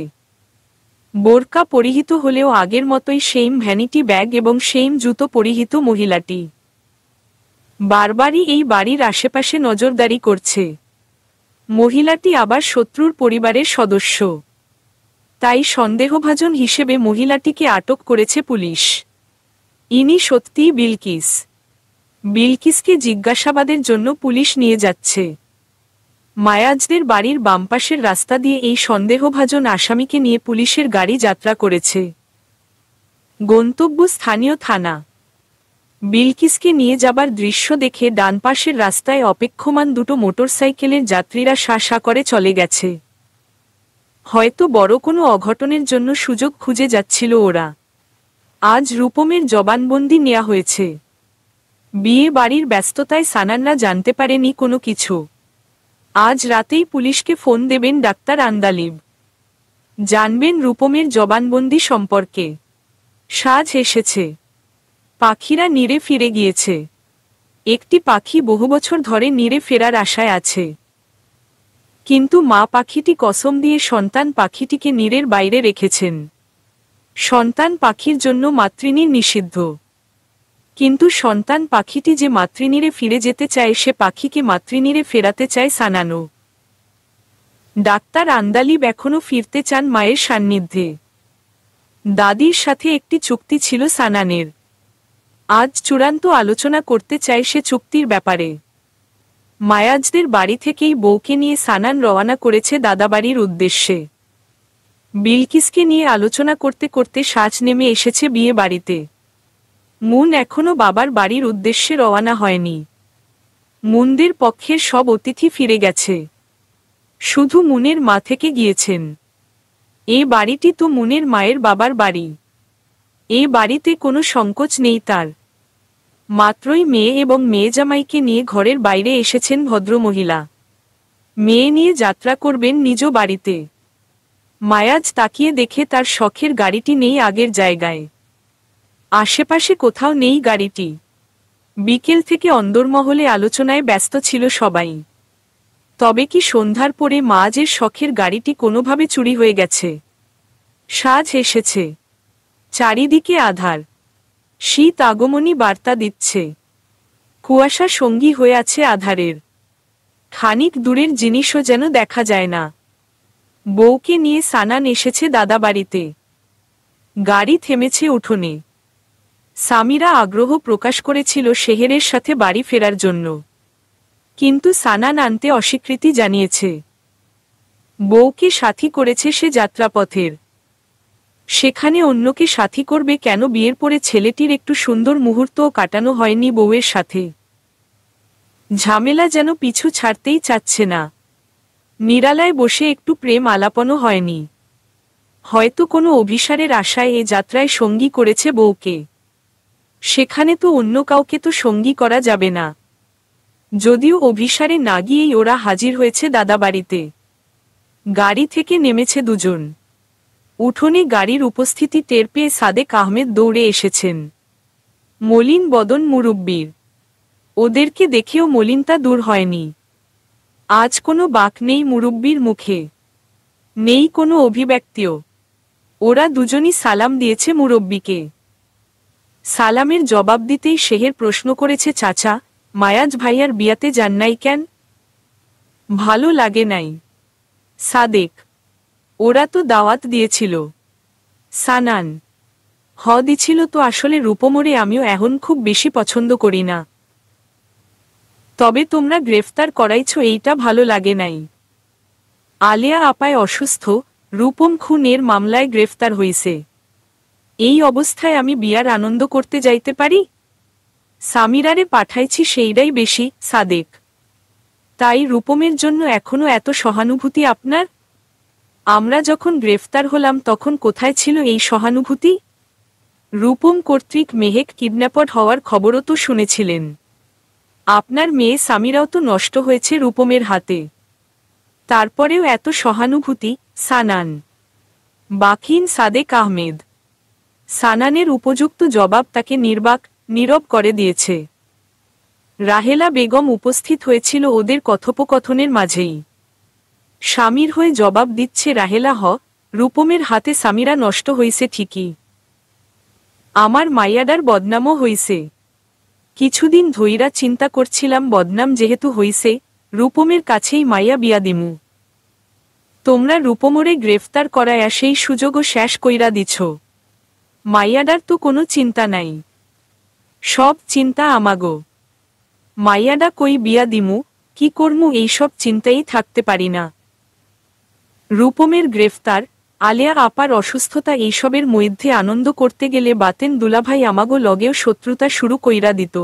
বোরকা পরিহিত হলেও আগের মতোই সেইম ভ্যানিটি ব্যাগ এবং সেইম জুতো পরিহিত মহিলাটি বারবারই এই বাড়ির আশেপাশে নজরদারি করছে মহিলাটি আবার শত্রুর পরিবারের সদস্য তাই সন্দেহভাজন হিসেবে মহিলাটিকে আটক করেছে পুলিশ ইনি সত্যিই বিলকিস বিলকিসকে জিজ্ঞাসাবাদের জন্য পুলিশ নিয়ে যাচ্ছে মায়াজদের বাড়ির বামপাশের রাস্তা দিয়ে এই সন্দেহভাজন আসামিকে নিয়ে পুলিশের গাড়ি যাত্রা করেছে গন্তব্য স্থানীয় থানা বিলকিসকে নিয়ে যাবার দৃশ্য দেখে ডান পাশের রাস্তায় অপেক্ষমান দুটো মোটরসাইকেলের যাত্রীরা শাসা করে চলে গেছে হয়তো বড় কোনো অঘটনের জন্য সুযোগ খুঁজে যাচ্ছিল ওরা আজ রূপমের জবানবন্দি নেওয়া হয়েছে বিয়ে বাড়ির ব্যস্ততায় সানান্না জানতে পারেনি কোনো কিছু আজ রাতেই পুলিশকে ফোন দেবেন ডাক্তার আন্দালিব জানবেন রূপমের জবানবন্দি সম্পর্কে সাজ এসেছে পাখিরা নিরে ফিরে গিয়েছে একটি পাখি বহু বছর ধরে নিরে ফেরার আশায় আছে কিন্তু মা পাখিটি কসম দিয়ে সন্তান পাখিটিকে নীরের বাইরে রেখেছেন সন্তান পাখির জন্য মাতৃণীর নিষিদ্ধ কিন্তু সন্তান পাখিটি যে মাতৃনীরে ফিরে যেতে চায় সে পাখিকে মাতৃনীরে ফেরাতে চায় সানানো ডাক্তার আন্দালিব এখনও ফিরতে চান মায়ের সান্নিধ্যে দাদির সাথে একটি চুক্তি ছিল সানানের আজ চূড়ান্ত আলোচনা করতে চায় সে চুক্তির ব্যাপারে মায়াজদের বাড়ি থেকেই বউকে নিয়ে সানান রওয়ানা করেছে দাদাবাড়ির উদ্দেশ্যে বিলকিসকে নিয়ে আলোচনা করতে করতে সাজ নেমে এসেছে বিয়ে বাড়িতে মুন এখনো বাবার বাড়ির উদ্দেশ্যে রওয়ানা হয়নি মুন্দির পক্ষের সব অতিথি ফিরে গেছে শুধু মুনের মা থেকে গিয়েছেন এ বাড়িটি তো মুনের মায়ের বাবার বাড়ি এ বাড়িতে কোনো সংকোচ নেই তার মাত্রই মেয়ে এবং মেয়ে জামাইকে নিয়ে ঘরের বাইরে এসেছেন ভদ্রমহিলা মেয়ে নিয়ে যাত্রা করবেন নিজ বাড়িতে মায়াজ তাকিয়ে দেখে তার শখের গাড়িটি নেই আগের জায়গায় আশেপাশে কোথাও নেই গাড়িটি বিকেল থেকে অন্দরমহলে আলোচনায় ব্যস্ত ছিল সবাই তবে কি সন্ধ্যার পরে মাজের শখের গাড়িটি কোনোভাবে চুরি হয়ে গেছে সাজ এসেছে চারিদিকে আধার শীত আগমনী বার্তা দিচ্ছে কুয়াশা সঙ্গী হয়ে আছে আধারের খানিক দূরের জিনিসও যেন দেখা যায় না বউকে নিয়ে সানান এসেছে দাদা বাড়িতে গাড়ি থেমেছে উঠোনে সামিরা আগ্রহ প্রকাশ করেছিল শেহেরের সাথে বাড়ি ফেরার জন্য কিন্তু সানা নানতে অস্বীকৃতি জানিয়েছে বউকে সাথী করেছে সে যাত্রাপথের সেখানে অন্যকে সাথী করবে কেন বিয়ের পরে ছেলেটির একটু সুন্দর মুহূর্তও কাটানো হয়নি বউয়ের সাথে ঝামেলা যেন পিছু ছাড়তেই চাচ্ছে না নিরালায় বসে একটু প্রেম আলাপনও হয়নি হয়তো কোনো অভিসারের আশায় এ যাত্রায় সঙ্গী করেছে বউকে সেখানে তো অন্য কাউকে তো সঙ্গী করা যাবে না যদিও অভিসারে না গিয়েই ওরা হাজির হয়েছে দাদাবাড়িতে গাড়ি থেকে নেমেছে দুজন উঠোনে গাড়ির উপস্থিতি টের পেয়ে সাদেক আহমেদ দৌড়ে এসেছেন মলিন বদন মুরব্বীর ওদেরকে দেখেও মলিনতা দূর হয়নি আজ কোনো বাক নেই মুরব্বীর মুখে নেই কোনো অভিব্যক্তিও ওরা দুজনই সালাম দিয়েছে মুরব্বীকে সালামের জবাব দিতেই শেহের প্রশ্ন করেছে চাচা মায়াজ ভাইয়ার বিয়াতে যান নাই কেন ভালো লাগে নাই সাদেক ওরা তো দাওয়াত দিয়েছিল সানান হ দিছিল তো আসলে রূপমোড়ে আমিও এখন খুব বেশি পছন্দ করি না তবে তোমরা গ্রেফতার করাইছ এইটা ভালো লাগে নাই আলিয়া আপায় অসুস্থ রূপম খুনের মামলায় গ্রেফতার হয়েছে এই অবস্থায় আমি বিয়ার আনন্দ করতে যাইতে পারি সামিরারে পাঠাইছি সেইটাই বেশি সাদেক তাই রূপমের জন্য এখনো এত সহানুভূতি আপনার আমরা যখন গ্রেফতার হলাম তখন কোথায় ছিল এই সহানুভূতি রূপম কর্তৃক মেহেক কিডন্যাপড হওয়ার খবরও তো শুনেছিলেন আপনার মেয়ে সামিরাও তো নষ্ট হয়েছে রূপমের হাতে তারপরেও এত সহানুভূতি সানান বাকিন সাদেক আহমেদ সানানের উপযুক্ত জবাব তাকে নির্বাক নীরব করে দিয়েছে রাহেলা বেগম উপস্থিত হয়েছিল ওদের কথোপকথনের মাঝেই স্বামীর হয়ে জবাব দিচ্ছে রাহেলা হ রূপমের হাতে স্বামীরা নষ্ট হইছে ঠিকই আমার মাইয়াডার বদনামও হইছে কিছুদিন ধৈরা চিন্তা করছিলাম বদনাম যেহেতু হইছে রূপমের কাছেই মাইয়া বিয়া দিমু তোমরা রূপমরে গ্রেফতার করায়া সেই সুযোগও শেষ কইরা দিছ মাইয়াডার তো কোনো চিন্তা নাই সব চিন্তা আমাগো মাইয়াডা কই বিয়া দিমু কি এই এইসব চিন্তাই থাকতে পারি না রূপমের গ্রেফতার আলিয়া আপার অসুস্থতা এইসবের মধ্যে আনন্দ করতে গেলে বাতেন দুলাভাই আমাগো লগেও শত্রুতা শুরু কইরা দিত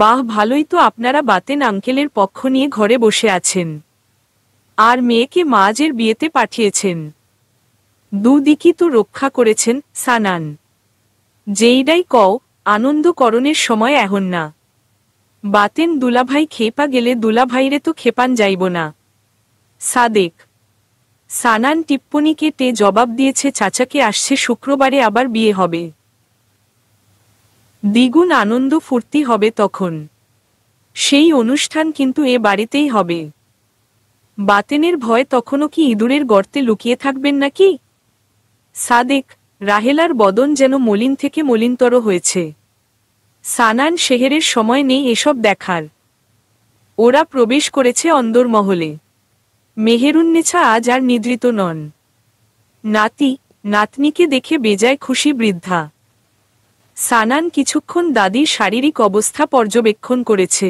বাহ ভালোই তো আপনারা বাতেন আঙ্কেলের পক্ষ নিয়ে ঘরে বসে আছেন আর মেয়েকে মাজের বিয়েতে পাঠিয়েছেন দুদিকই তো রক্ষা করেছেন সানান যেইডাই কও আনন্দকরণের সময় এখন না বাতেন দুলাভাই খেপা গেলে দুলাভাইরে তো খেপান যাইব না সাদেক সানান টিপ্পণী কেটে জবাব দিয়েছে চাচাকে আসছে শুক্রবারে আবার বিয়ে হবে দ্বিগুণ আনন্দ ফুর্তি হবে তখন সেই অনুষ্ঠান কিন্তু এ বাড়িতেই হবে বাতেনের ভয় তখনও কি ইঁদুরের গর্তে লুকিয়ে থাকবেন নাকি সাদেক রাহেলার বদন যেন মলিন থেকে মলিনতর হয়েছে সানান শেহেরের সময় নেই এসব দেখার ওরা প্রবেশ করেছে অন্দরমহলে মেহেরুন্নেছা আজ আর নিদ্রিত নন নাতি নাতনিকে দেখে বেজায় খুশি বৃদ্ধা সানান কিছুক্ষণ দাদির শারীরিক অবস্থা পর্যবেক্ষণ করেছে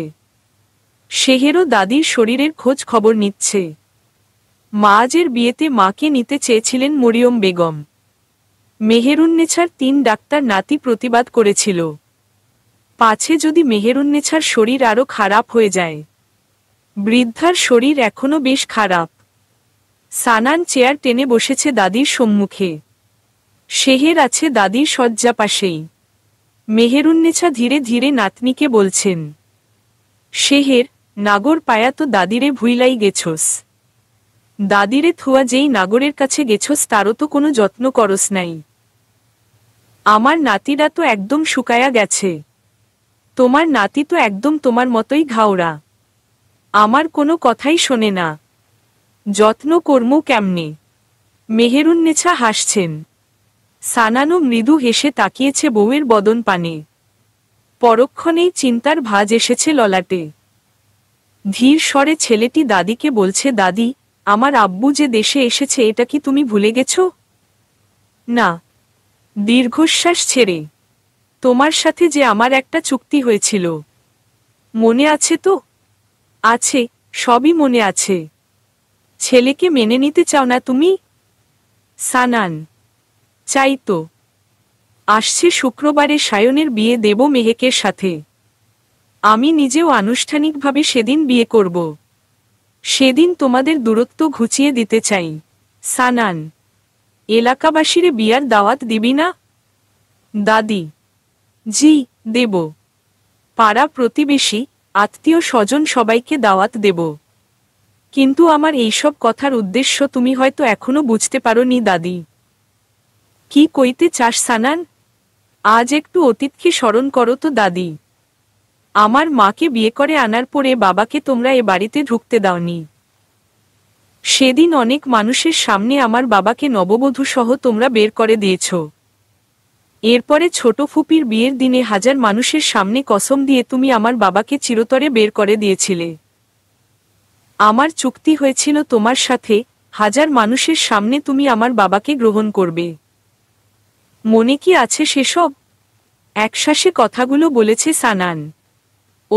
শেহেরও দাদির শরীরের খোঁজ খবর নিচ্ছে মাজের বিয়েতে মাকে নিতে চেয়েছিলেন মরিয়ম বেগম মেহেরুন্নেছার তিন ডাক্তার নাতি প্রতিবাদ করেছিল পাছে যদি মেহেরুন্নেছার শরীর আরও খারাপ হয়ে যায় বৃদ্ধার শরীর এখনও বেশ খারাপ সানান চেয়ার টেনে বসেছে দাদির সম্মুখে শেহের আছে দাদির শয্যা পাশেই মেহেরুন্নেছা ধীরে ধীরে নাতনিকে বলছেন শেহের নাগর পায়া তো দাদিরে ভুইলাই গেছস দাদিরে থুয়া যেই নাগরের কাছে গেছস তারও তো কোনো যত্ন করস নাই আমার নাতিরা তো একদম শুকায়া গেছে তোমার নাতি তো একদম তোমার মতোই ঘাওড়া আমার কোনো কথাই শোনে না যত্ন কর্ম কেমনে মেহেরুন্নেছা হাসছেন সানানো মৃদু হেসে তাকিয়েছে বউয়ের বদন পানে পরক্ষণেই চিন্তার ভাজ এসেছে ললাটে ধীর স্বরে ছেলেটি দাদিকে বলছে দাদি আমার আব্বু যে দেশে এসেছে এটা কি তুমি ভুলে গেছো না দীর্ঘশ্বাস ছেড়ে তোমার সাথে যে আমার একটা চুক্তি হয়েছিল মনে আছে তো আছে সবই মনে আছে ছেলেকে মেনে নিতে চাও না তুমি সানান চাই তো আসছে শুক্রবারে সায়নের বিয়ে দেব মেহেকের সাথে আমি নিজেও আনুষ্ঠানিকভাবে সেদিন বিয়ে করব সেদিন তোমাদের দূরত্ব ঘুচিয়ে দিতে চাই সানান এলাকাবাসীরে বিয়ার দাওয়াত দিবি না দাদি জি দেব পাড়া প্রতিবেশী আত্মীয় স্বজন সবাইকে দাওয়াত দেব কিন্তু আমার এইসব কথার উদ্দেশ্য তুমি হয়তো এখনো বুঝতে পারো নি দাদি কি কইতে চাস সানান আজ একটু অতীতকে স্মরণ করো তো দাদি আমার মাকে বিয়ে করে আনার পরে বাবাকে তোমরা এ বাড়িতে ঢুকতে দাওনি সেদিন অনেক মানুষের সামনে আমার বাবাকে নববধূ সহ তোমরা বের করে দিয়েছ এরপরে ছোট ফুপির বিয়ের দিনে হাজার মানুষের সামনে কসম দিয়ে তুমি আমার বাবাকে চিরতরে বের করে দিয়েছিলে আমার চুক্তি হয়েছিল তোমার সাথে হাজার মানুষের সামনে তুমি আমার বাবাকে গ্রহণ করবে মনে কি আছে সেসব একশ্বাসে কথাগুলো বলেছে সানান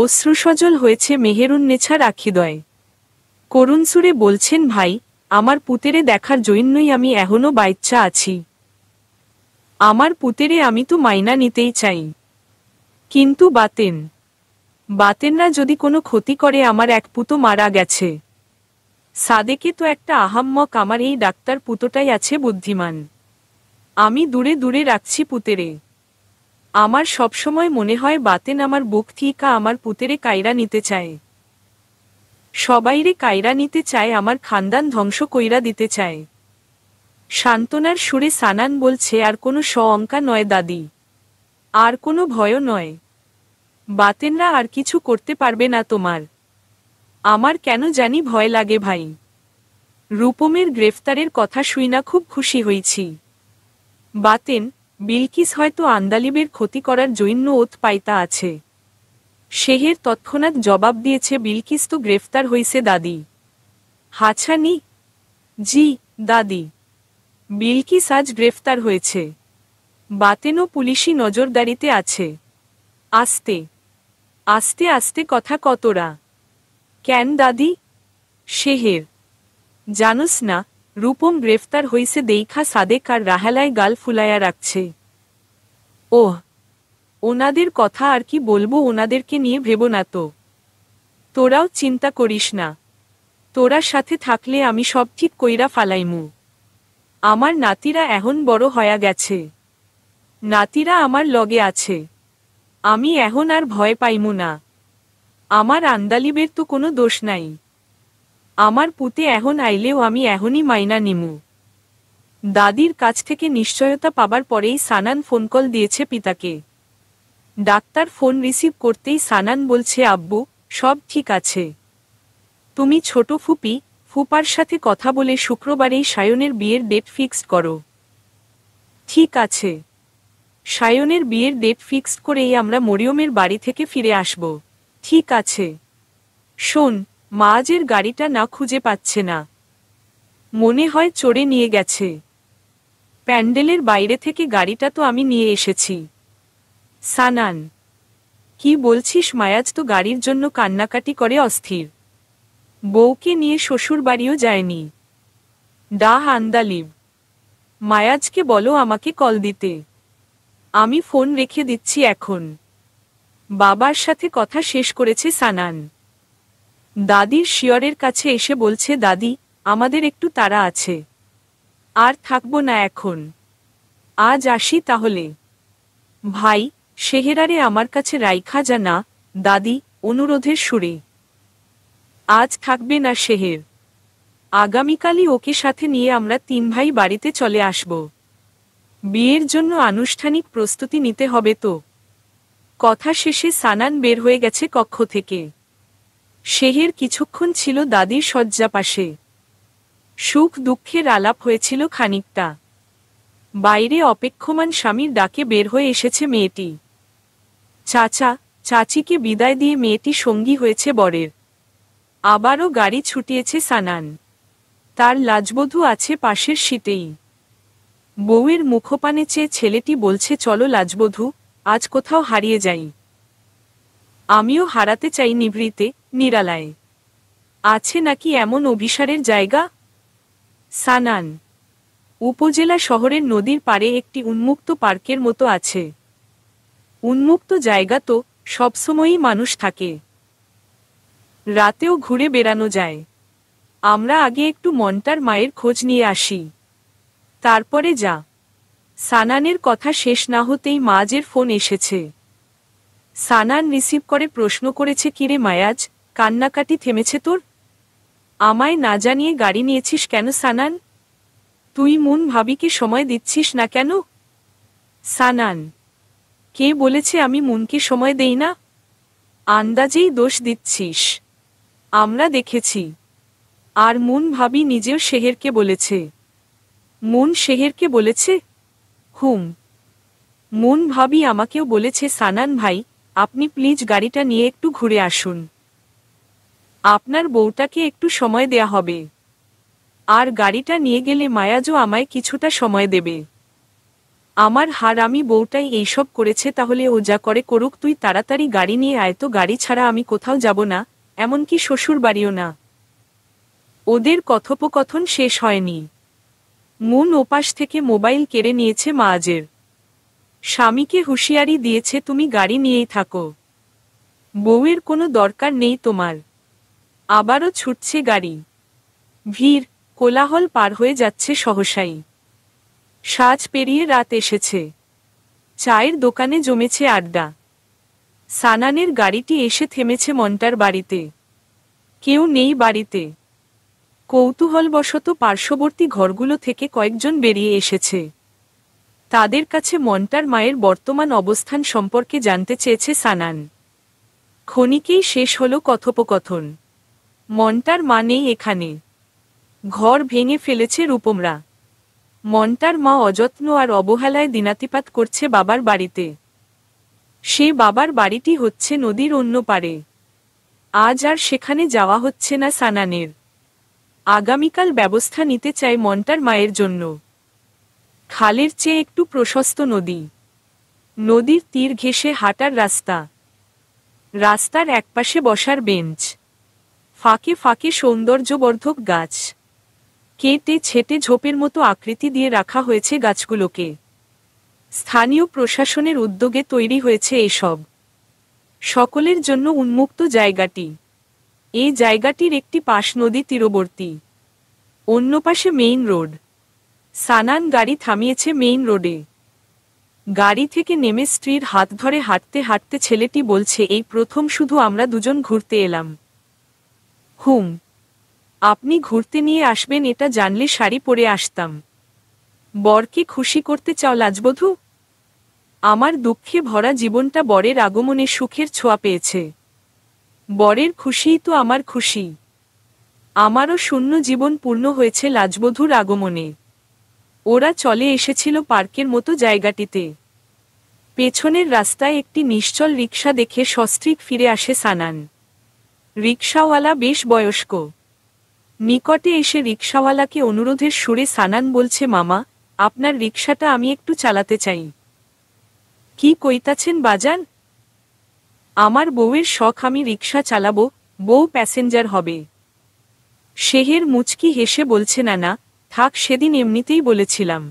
অশ্রুসজল হয়েছে মেহেরুন নেছার আখিদয়ে করুণ সুরে বলছেন ভাই আমার পুতেরে দেখার জন্যই আমি এখনও বাইচ্চা আছি আমার পুতেরে আমি তো মাইনা নিতেই চাই কিন্তু বাতেন বাতেনরা যদি কোনো ক্ষতি করে আমার এক পুতো মারা গেছে সাদেকে তো একটা আহাম্মক আমার এই ডাক্তার পুতোটাই আছে বুদ্ধিমান আমি দূরে দূরে রাখছি পুতেরে আমার সবসময় মনে হয় বাতেন আমার বুক থিকা আমার পুতেরে কায়রা নিতে চায় সবাইরে কায়রা নিতে চায় আমার খানদান ধ্বংস কইরা দিতে চায় সান্ত্বনার সুরে সানান বলছে আর কোনো স অঙ্কা নয় দাদি আর কোনো ভয়ও নয় বাতেনরা আর কিছু করতে পারবে না তোমার আমার কেন জানি ভয় লাগে ভাই রূপমের গ্রেফতারের কথা শুই না খুব খুশি হইছি বাতেন বিলকিস হয়তো আন্দালিবের ক্ষতি করার জৈন্য ওত পাইতা আছে শেহের তৎক্ষণাৎ জবাব দিয়েছে বিলকিস তো গ্রেফতার হইছে দাদি হাছানি জি দাদি বিলকিস আজ গ্রেফতার হয়েছে বাতেনও পুলিশি নজরদারিতে আছে আস্তে আস্তে আস্তে কথা কতরা কেন দাদি শেহের জানুস না রূপম গ্রেফতার হইছে দেইখা সাদেক আর রাহালায় গাল ফুলাইয়া রাখছে ওহ ওনাদের কথা আর কি বলবো ওনাদেরকে নিয়ে ভেব না তো তোরাও চিন্তা করিস না তোরা সাথে থাকলে আমি সব ঠিক কইরা ফালাইমু আমার নাতিরা এখন বড় হয়া গেছে নাতিরা আমার লগে আছে আমি এখন আর ভয় পাইমু না আমার আন্দালিবের তো কোনো দোষ নাই আমার পুতে এখন আইলেও আমি এখনই মাইনা নিমু দাদির কাছ থেকে নিশ্চয়তা পাবার পরেই সানান ফোন কল দিয়েছে পিতাকে ডাক্তার ফোন রিসিভ করতেই সানান বলছে আব্বু সব ঠিক আছে তুমি ছোট ফুপি ফুপার সাথে কথা বলে শুক্রবারেই সায়নের বিয়ের ডেট ফিক্সড করো ঠিক আছে সায়নের বিয়ের ডেট ফিক্সড করেই আমরা মরিয়মের বাড়ি থেকে ফিরে আসব ঠিক আছে শোন মাজের গাড়িটা না খুঁজে পাচ্ছে না মনে হয় চড়ে নিয়ে গেছে প্যান্ডেলের বাইরে থেকে গাড়িটা তো আমি নিয়ে এসেছি সানান কি বলছিস মায়াজ তো গাড়ির জন্য কান্নাকাটি করে অস্থির বউকে নিয়ে শ্বশুর বাড়িও যায়নি ডা হান্দালিব মায়াজকে বলো আমাকে কল দিতে আমি ফোন রেখে দিচ্ছি এখন বাবার সাথে কথা শেষ করেছে সানান দাদির শিয়রের কাছে এসে বলছে দাদি আমাদের একটু তারা আছে আর থাকবো না এখন আজ আসি তাহলে ভাই সেহেরারে আমার কাছে রাইখা যা না দাদি অনুরোধের সুরে আজ থাকবে না শেহের আগামীকালই ওকে সাথে নিয়ে আমরা তিন ভাই বাড়িতে চলে আসব বিয়ের জন্য আনুষ্ঠানিক প্রস্তুতি নিতে হবে তো কথা শেষে সানান বের হয়ে গেছে কক্ষ থেকে শেহের কিছুক্ষণ ছিল দাদির শয্যা পাশে সুখ দুঃখের আলাপ হয়েছিল খানিকটা বাইরে অপেক্ষমান স্বামীর ডাকে বের হয়ে এসেছে মেয়েটি চাচা চাচিকে বিদায় দিয়ে মেয়েটি সঙ্গী হয়েছে বরের আবারও গাড়ি ছুটিয়েছে সানান তার লাজবধু আছে পাশের শীতেই বউয়ের মুখপানে চেয়ে ছেলেটি বলছে চলো লাজবধূ আজ কোথাও হারিয়ে যাই আমিও হারাতে চাই নিভৃতে নিরালায় আছে নাকি এমন অভিসারের জায়গা সানান উপজেলা শহরের নদীর পাড়ে একটি উন্মুক্ত পার্কের মতো আছে উন্মুক্ত জায়গা তো সবসময়ই মানুষ থাকে রাতেও ঘুরে বেড়ানো যায় আমরা আগে একটু মন্টার মায়ের খোঁজ নিয়ে আসি তারপরে যা সানানের কথা শেষ না হতেই মাজের ফোন এসেছে সানান রিসিভ করে প্রশ্ন করেছে কিরে মায়াজ কান্নাকাটি থেমেছে তোর আমায় না জানিয়ে গাড়ি নিয়েছিস কেন সানান তুই মন ভাবিকে সময় দিচ্ছিস না কেন সানান কে বলেছে আমি মনকে সময় দেই না আন্দাজেই দোষ দিচ্ছিস আমরা দেখেছি আর মন ভাবি নিজেও শেহেরকে বলেছে মন শেহেরকে বলেছে হুম মন ভাবি আমাকেও বলেছে সানান ভাই আপনি প্লিজ গাড়িটা নিয়ে একটু ঘুরে আসুন আপনার বউটাকে একটু সময় দেয়া হবে আর গাড়িটা নিয়ে গেলে মায়াজও আমায় কিছুটা সময় দেবে আমার হার আমি বউটাই এইসব করেছে তাহলে ও যা করে করুক তুই তাড়াতাড়ি গাড়ি নিয়ে আয় তো গাড়ি ছাড়া আমি কোথাও যাব না এমনকি শ্বশুর বাড়িও না ওদের কথোপকথন শেষ হয়নি মুন ওপাশ থেকে মোবাইল কেড়ে নিয়েছে আজের স্বামীকে হুঁশিয়ারি দিয়েছে তুমি গাড়ি নিয়েই থাকো বউয়ের কোনো দরকার নেই তোমার আবারও ছুটছে গাড়ি ভিড় কোলাহল পার হয়ে যাচ্ছে সহসাই সাজ পেরিয়ে রাত এসেছে চায়ের দোকানে জমেছে আড্ডা সানানের গাড়িটি এসে থেমেছে মন্টার বাড়িতে কেউ নেই বাড়িতে কৌতূহলবশত পার্শ্ববর্তী ঘরগুলো থেকে কয়েকজন বেরিয়ে এসেছে তাদের কাছে মন্টার মায়ের বর্তমান অবস্থান সম্পর্কে জানতে চেয়েছে সানান খনিকেই শেষ হল কথোপকথন মন্টার মা নেই এখানে ঘর ভেঙে ফেলেছে রূপমরা মন্টার মা অযত্ন আর অবহেলায় দিনাতিপাত করছে বাবার বাড়িতে সে বাবার বাড়িটি হচ্ছে নদীর অন্য পারে আজ আর সেখানে যাওয়া হচ্ছে না সানানের আগামীকাল ব্যবস্থা নিতে চায় মন্টার মায়ের জন্য খালের চেয়ে একটু প্রশস্ত নদী নদীর তীর ঘেসে হাঁটার রাস্তা রাস্তার একপাশে বসার বেঞ্চ ফাঁকে ফাঁকে সৌন্দর্যবর্ধক গাছ কেটে ছেটে ঝোপের মতো আকৃতি দিয়ে রাখা হয়েছে গাছগুলোকে স্থানীয় প্রশাসনের উদ্যোগে তৈরি হয়েছে এসব সকলের জন্য উন্মুক্ত জায়গাটি এই জায়গাটির একটি পাশ নদী তীরবর্তী অন্য পাশে মেইন রোড সানান গাড়ি থামিয়েছে মেইন রোডে গাড়ি থেকে নেমে স্ত্রীর হাত ধরে হাঁটতে হাঁটতে ছেলেটি বলছে এই প্রথম শুধু আমরা দুজন ঘুরতে এলাম হুম আপনি ঘুরতে নিয়ে আসবেন এটা জানলে শাড়ি পরে আসতাম বরকে খুশি করতে চাও লাজবধূ আমার দুঃখে ভরা জীবনটা বরের আগমনে সুখের ছোঁয়া পেয়েছে বরের খুশিই তো আমার খুশি আমারও শূন্য জীবন পূর্ণ হয়েছে লাজবধূর আগমনে ওরা চলে এসেছিল পার্কের মতো জায়গাটিতে পেছনের রাস্তায় একটি নিশ্চল রিক্সা দেখে সস্ত্রিক ফিরে আসে সানান রিক্সাওয়ালা বেশ বয়স্ক নিকটে এসে রিক্সাওয়ালাকে অনুরোধের সুরে সানান বলছে মামা আপনার রিক্সাটা আমি একটু চালাতে চাই কি কইতাছেন বাজান আমার বউয়ের শখ আমি রিক্সা চালাবো বউ প্যাসেঞ্জার হবে শেহের মুচকি হেসে বলছে না না থাক সেদিন এমনিতেই বলেছিলাম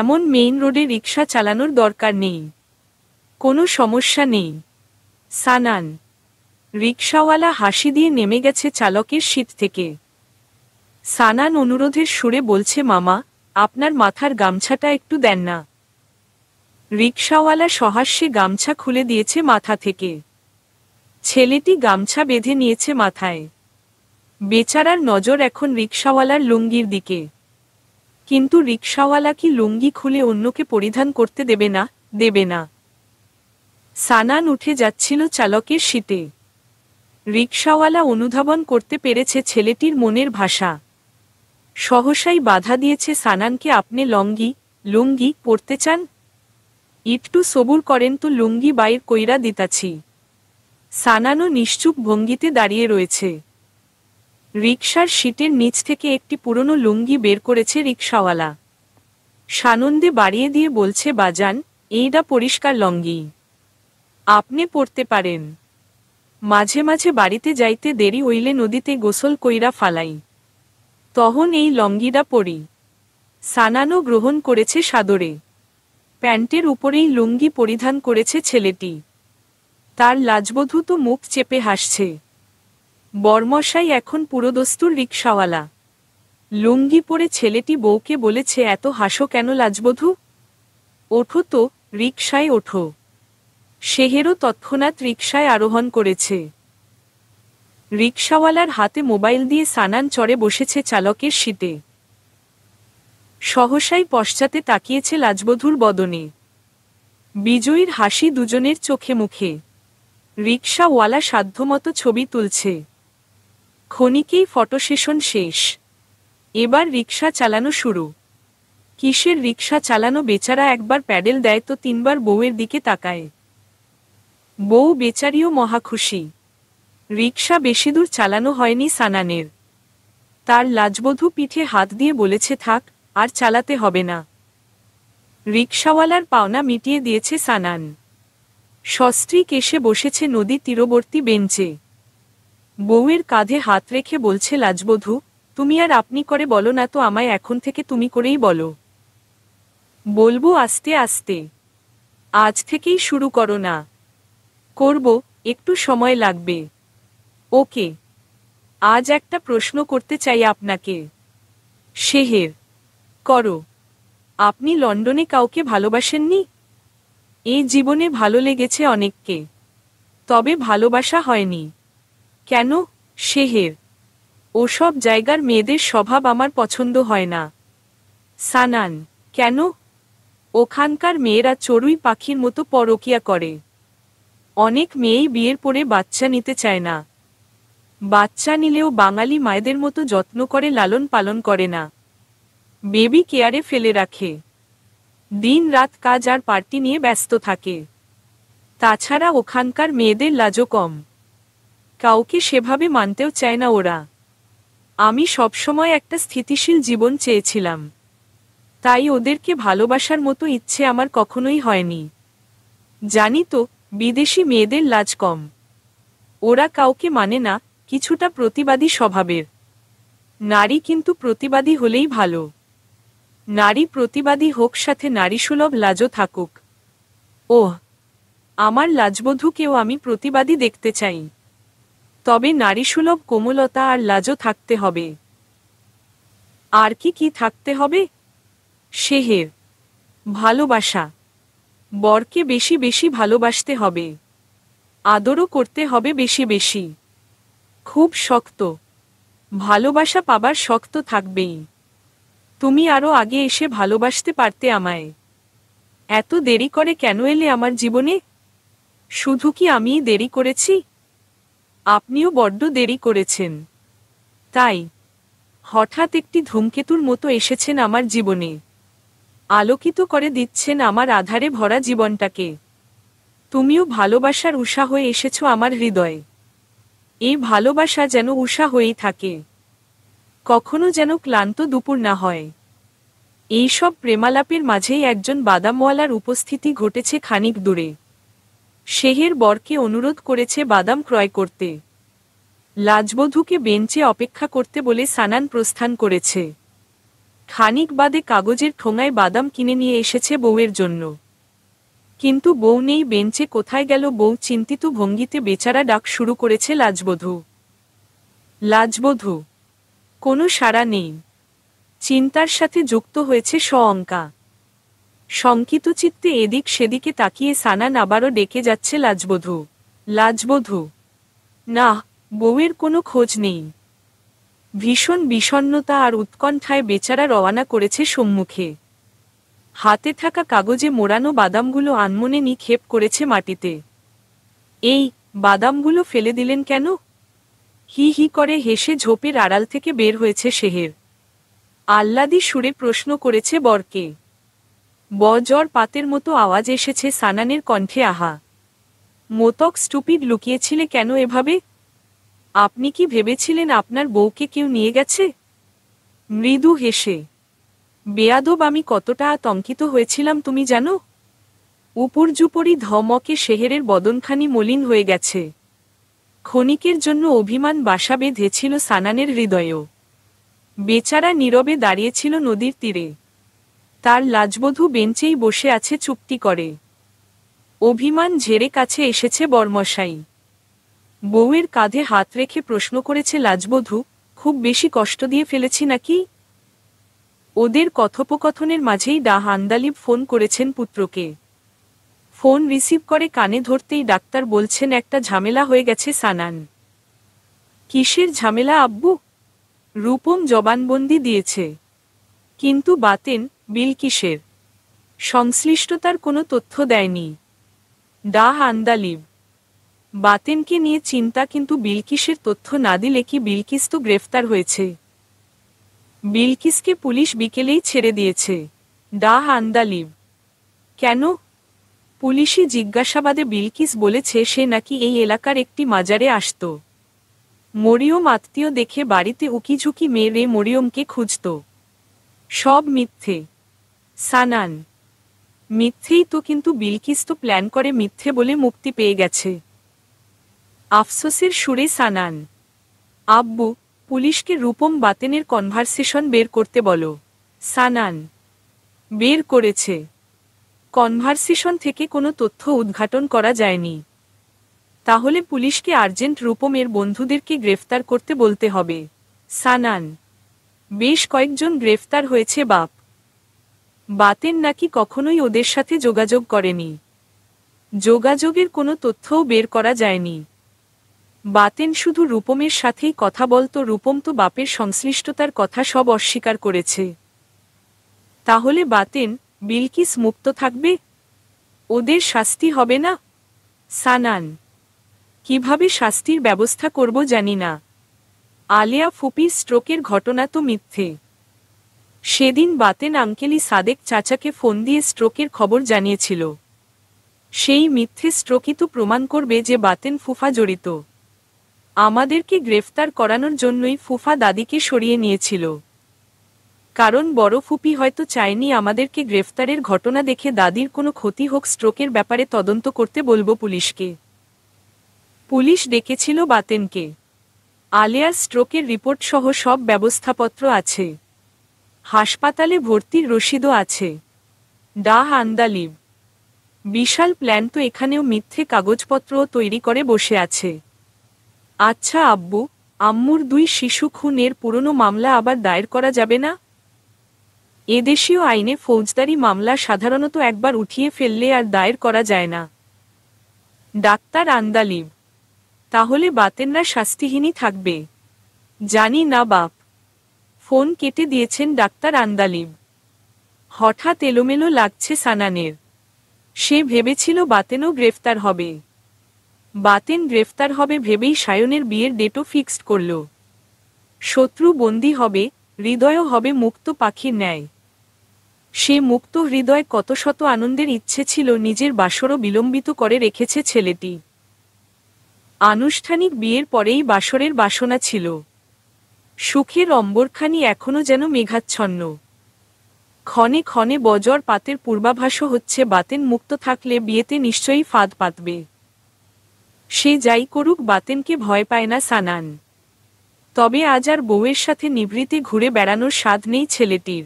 এমন মেইন রোডে রিক্সা চালানোর দরকার নেই কোনো সমস্যা নেই সানান রিক্সাওয়ালা হাসি দিয়ে নেমে গেছে চালকের শীত থেকে সানান অনুরোধের সুরে বলছে মামা আপনার মাথার গামছাটা একটু দেন না রিক্সাওয়ালা সহাস্যে গামছা খুলে দিয়েছে মাথা থেকে ছেলেটি গামছা বেঁধে নিয়েছে মাথায় বেচারার নজর এখন রিক্সাওয়ালার লুঙ্গির দিকে কিন্তু রিক্সাওয়ালা কি লুঙ্গি খুলে অন্যকে পরিধান করতে দেবে না দেবে না সানান উঠে যাচ্ছিল চালকের শীতে রিক্সাওয়ালা অনুধাবন করতে পেরেছে ছেলেটির মনের ভাষা সহসাই বাধা দিয়েছে সানানকে আপনি লঙ্গি লুঙ্গি পড়তে চান ইটটু সবুর করেন তো লুঙ্গি বাইর কইরা দিতাছি সানানও নিশ্চুপ ভঙ্গিতে দাঁড়িয়ে রয়েছে রিকশার সিটের নিচ থেকে একটি পুরনো লুঙ্গি বের করেছে রিকশাওয়ালা সানন্দে বাড়িয়ে দিয়ে বলছে বাজান এইডা পরিষ্কার লঙ্গি আপনি পড়তে পারেন মাঝে মাঝে বাড়িতে যাইতে দেরি হইলে নদীতে গোসল কইরা ফালাই তহন এই লঙ্গিটা পরি সানানো গ্রহণ করেছে সাদরে প্যান্টের উপরেই লুঙ্গি পরিধান করেছে ছেলেটি তার লাজবধূত মুখ চেপে হাসছে বর্মশাই এখন পুরোদস্তুর রিক্সাওয়ালা লুঙ্গি পরে ছেলেটি বউকে বলেছে এত হাসো কেন লাজবধু ওঠো তো রিক্সায় ওঠো সেহেরও তৎক্ষণাৎ রিক্সায় আরোহণ করেছে রিক্সাওয়ালার হাতে মোবাইল দিয়ে সানান চড়ে বসেছে চালকের শীতে সহসাই পশ্চাতে তাকিয়েছে লাজবধুর বদনে বিজয়ীর হাসি দুজনের চোখে মুখে রিক্সাওয়ালা সাধ্যমতো ছবি তুলছে ক্ষণিকেই ফটো সেশন শেষ এবার রিক্সা চালানো শুরু কিসের রিক্সা চালানো বেচারা একবার প্যাডেল দেয় তো তিনবার বউয়ের দিকে তাকায় বউ বেচারিও মহাখুশি রিক্সা বেশি দূর চালানো হয়নি সানানের তার লাজবধু পিঠে হাত দিয়ে বলেছে থাক আর চালাতে হবে না রিক্সাওয়ালার পাওনা মিটিয়ে দিয়েছে সানান সস্ত্রীক এসে বসেছে নদী তীরবর্তী বেঞ্চে বউয়ের কাঁধে হাত রেখে বলছে লাজবধূ তুমি আর আপনি করে বলো না তো আমায় এখন থেকে তুমি করেই বলো বলবো আস্তে আস্তে আজ থেকেই শুরু করো না করব একটু সময় লাগবে ওকে আজ একটা প্রশ্ন করতে চাই আপনাকে শেহের করো আপনি লন্ডনে কাউকে ভালোবাসেননি এই জীবনে ভালো লেগেছে অনেককে তবে ভালোবাসা হয়নি কেন শেহের ওসব জায়গার মেয়েদের স্বভাব আমার পছন্দ হয় না সানান কেন ওখানকার মেয়েরা চড়ুই পাখির মতো পরকিয়া করে অনেক মেয়েই বিয়ের পরে বাচ্চা নিতে চায় না বাচ্চা নিলেও বাঙালি মায়েদের মতো যত্ন করে লালন পালন করে না বেবি কেয়ারে ফেলে রাখে দিন রাত কাজ আর পার্টি নিয়ে ব্যস্ত থাকে তাছাড়া ওখানকার মেয়েদের লাজও কম কাউকে সেভাবে মানতেও চায় না ওরা আমি সবসময় একটা স্থিতিশীল জীবন চেয়েছিলাম তাই ওদেরকে ভালোবাসার মতো ইচ্ছে আমার কখনোই হয়নি জানি তো বিদেশি মেয়েদের লাজ কম ওরা কাউকে মানে না কিছুটা প্রতিবাদী স্বভাবের নারী কিন্তু প্রতিবাদী হলেই ভালো নারী প্রতিবাদী হোক সাথে নারীসুলভ লাজও থাকুক ওহ আমার লাজবধূকেও আমি প্রতিবাদী দেখতে চাই তবে নারীসুলভ কোমলতা আর লাজও থাকতে হবে আর কি কি থাকতে হবে শেহের ভালোবাসা বরকে বেশি বেশি ভালোবাসতে হবে আদরও করতে হবে বেশি বেশি খুব শক্ত ভালোবাসা পাবার শক্ত থাকবেই তুমি আরও আগে এসে ভালোবাসতে পারতে আমায় এত দেরি করে কেন এলে আমার জীবনে শুধু কি আমি দেরি করেছি আপনিও বড্ড দেরি করেছেন তাই হঠাৎ একটি ধূমকেতুর মতো এসেছেন আমার জীবনে আলোকিত করে দিচ্ছেন আমার আধারে ভরা জীবনটাকে তুমিও ভালোবাসার উষা হয়ে এসেছ আমার হৃদয়ে এই ভালোবাসা যেন উষা হয়েই থাকে কখনো যেন ক্লান্ত দুপুর না হয় এইসব প্রেমালাপের মাঝেই একজন বাদামওয়ালার উপস্থিতি ঘটেছে খানিক দূরে শেহের বরকে অনুরোধ করেছে বাদাম ক্রয় করতে লাজবধূকে বেঞ্চে অপেক্ষা করতে বলে সানান প্রস্থান করেছে খানিক বাদে কাগজের ঠোঙায় বাদাম কিনে নিয়ে এসেছে বউয়ের জন্য কিন্তু বউ নেই বেঞ্চে কোথায় গেল বউ চিন্তিত ভঙ্গিতে বেচারা ডাক শুরু করেছে লাজবধূ লাজবধূ কোনো সাড়া নেই চিন্তার সাথে যুক্ত হয়েছে স অঙ্কা শঙ্কিত চিত্তে এদিক সেদিকে তাকিয়ে সানান আবারও ডেকে যাচ্ছে লাজবধূ লাজবধূ না বউয়ের কোনো খোঁজ নেই ভীষণ বিষণ্নতা আর উৎকণ্ঠায় বেচারা রওয়ানা করেছে সম্মুখে হাতে থাকা কাগজে মোড়ানো বাদামগুলো আনমনে নিক্ষেপ করেছে মাটিতে এই বাদামগুলো ফেলে দিলেন কেন হি হি করে হেসে ঝোপের আড়াল থেকে বের হয়েছে শেহের আহ্লাদি সুরে প্রশ্ন করেছে বরকে বজর পাতের মতো আওয়াজ এসেছে সানানের কণ্ঠে আহা মোতক স্টুপিড লুকিয়েছিলে কেন এভাবে আপনি কি ভেবেছিলেন আপনার বউকে কেউ নিয়ে গেছে মৃদু হেসে বেয়াদব আমি কতটা আতঙ্কিত হয়েছিলাম তুমি জানো উপরজুপরি ধমকে শেহেরের বদনখানি মলিন হয়ে গেছে ক্ষণিকের জন্য অভিমান বাসা বেঁধেছিল সানানের হৃদয়ও বেচারা নীরবে দাঁড়িয়েছিল নদীর তীরে তার লাজবধূ বেঞ্চেই বসে আছে চুক্তি করে অভিমান ঝেড়ে কাছে এসেছে বর্মশাই বউয়ের কাঁধে হাত রেখে প্রশ্ন করেছে লাজবধূ খুব বেশি কষ্ট দিয়ে ফেলেছি নাকি ওদের কথোপকথনের মাঝেই ডা হান্দালিব ফোন করেছেন পুত্রকে ফোন রিসিভ করে কানে ধরতেই ডাক্তার বলছেন একটা ঝামেলা হয়ে গেছে সানান কিসের ঝামেলা আব্বু রূপম জবানবন্দি দিয়েছে কিন্তু বাতেন বিলকিসের সংশ্লিষ্টতার কোনো তথ্য দেয়নি ডা আন্দালিব বাতেনকে নিয়ে চিন্তা কিন্তু বিলকিসের তথ্য না দিলে কি বিলকিস তো গ্রেফতার হয়েছে বিলকিসকে পুলিশ বিকেলেই ছেড়ে দিয়েছে ডা আন্দালিব কেন পুলিশি জিজ্ঞাসাবাদে বিলকিস বলেছে সে নাকি এই এলাকার একটি মাজারে আসত মরিয়ম আত্মীয় দেখে বাড়িতে উকিঝুঁকি মেরে মরিয়মকে খুঁজত সব মিথ্যে সানান মিথ্যেই তো কিন্তু বিলকিস তো প্ল্যান করে মিথ্যে বলে মুক্তি পেয়ে গেছে আফসোসের সুরে সানান আব্বু পুলিশকে রূপম বাতেনের কনভারসেশন বের করতে বলো সানান বের করেছে কনভারসেশন থেকে কোনো তথ্য উদ্ঘাটন করা যায়নি তাহলে পুলিশকে আর্জেন্ট রূপমের বন্ধুদেরকে গ্রেফতার করতে বলতে হবে সানান বেশ কয়েকজন গ্রেফতার হয়েছে বাপ বাতেন নাকি কখনোই ওদের সাথে যোগাযোগ করেনি যোগাযোগের কোনো তথ্যও বের করা যায়নি বাতেন শুধু রূপমের সাথেই কথা বলতো রূপম তো বাপের সংশ্লিষ্টতার কথা সব অস্বীকার করেছে তাহলে বাতেন বিলকিস মুক্ত থাকবে ওদের শাস্তি হবে না সানান কিভাবে শাস্তির ব্যবস্থা করব জানি না আলিয়া ফুপি স্ট্রোকের ঘটনা তো মিথ্যে সেদিন বাতেন আঙ্কেলি সাদেক চাচাকে ফোন দিয়ে স্ট্রোকের খবর জানিয়েছিল সেই মিথ্যে স্ট্রোকই তো প্রমাণ করবে যে বাতেন ফুফা জড়িত আমাদেরকে গ্রেফতার করানোর জন্যই ফুফা দাদিকে সরিয়ে নিয়েছিল কারণ বড় ফুপি হয়তো চায়নি আমাদেরকে গ্রেফতারের ঘটনা দেখে দাদির কোনো ক্ষতি হোক স্ট্রোকের ব্যাপারে তদন্ত করতে বলবো পুলিশকে পুলিশ ডেকেছিল বাতেনকে আলিয়ার স্ট্রোকের রিপোর্ট সহ সব ব্যবস্থাপত্র আছে হাসপাতালে ভর্তির রসিদও আছে ডা আন্দালিব বিশাল প্ল্যান তো এখানেও মিথ্যে কাগজপত্র তৈরি করে বসে আছে আচ্ছা আব্বু আম্মুর দুই শিশু খুনের পুরনো মামলা আবার দায়ের করা যাবে না এদেশীয় আইনে ফৌজদারি মামলা সাধারণত একবার উঠিয়ে ফেললে আর দায়ের করা যায় না ডাক্তার আন্দালিব তাহলে বাতেনরা শাস্তিহীনই থাকবে জানি না বাপ ফোন কেটে দিয়েছেন ডাক্তার আন্দালিব হঠাৎ এলোমেলো লাগছে সানানের সে ভেবেছিল বাতেনও গ্রেফতার হবে বাতেন গ্রেফতার হবে ভেবেই সায়নের বিয়ের ডেটও ফিক্সড করল শত্রু বন্দী হবে হৃদয়ও হবে মুক্ত পাখির ন্যায় সে মুক্ত হৃদয় কত শত আনন্দের ইচ্ছে ছিল নিজের বাসরও বিলম্বিত করে রেখেছে ছেলেটি আনুষ্ঠানিক বিয়ের পরেই বাসরের বাসনা ছিল সুখের অম্বরখানি এখনও যেন মেঘাচ্ছন্ন ক্ষণে ক্ষণে বজর পাতের পূর্বাভাসও হচ্ছে বাতেন মুক্ত থাকলে বিয়েতে নিশ্চয়ই ফাঁদ পাতবে সে যাই করুক বাতেনকে ভয় পায় না সানান তবে আজ আর বউয়ের সাথে নিবৃতি ঘুরে বেড়ানোর স্বাদ নেই ছেলেটির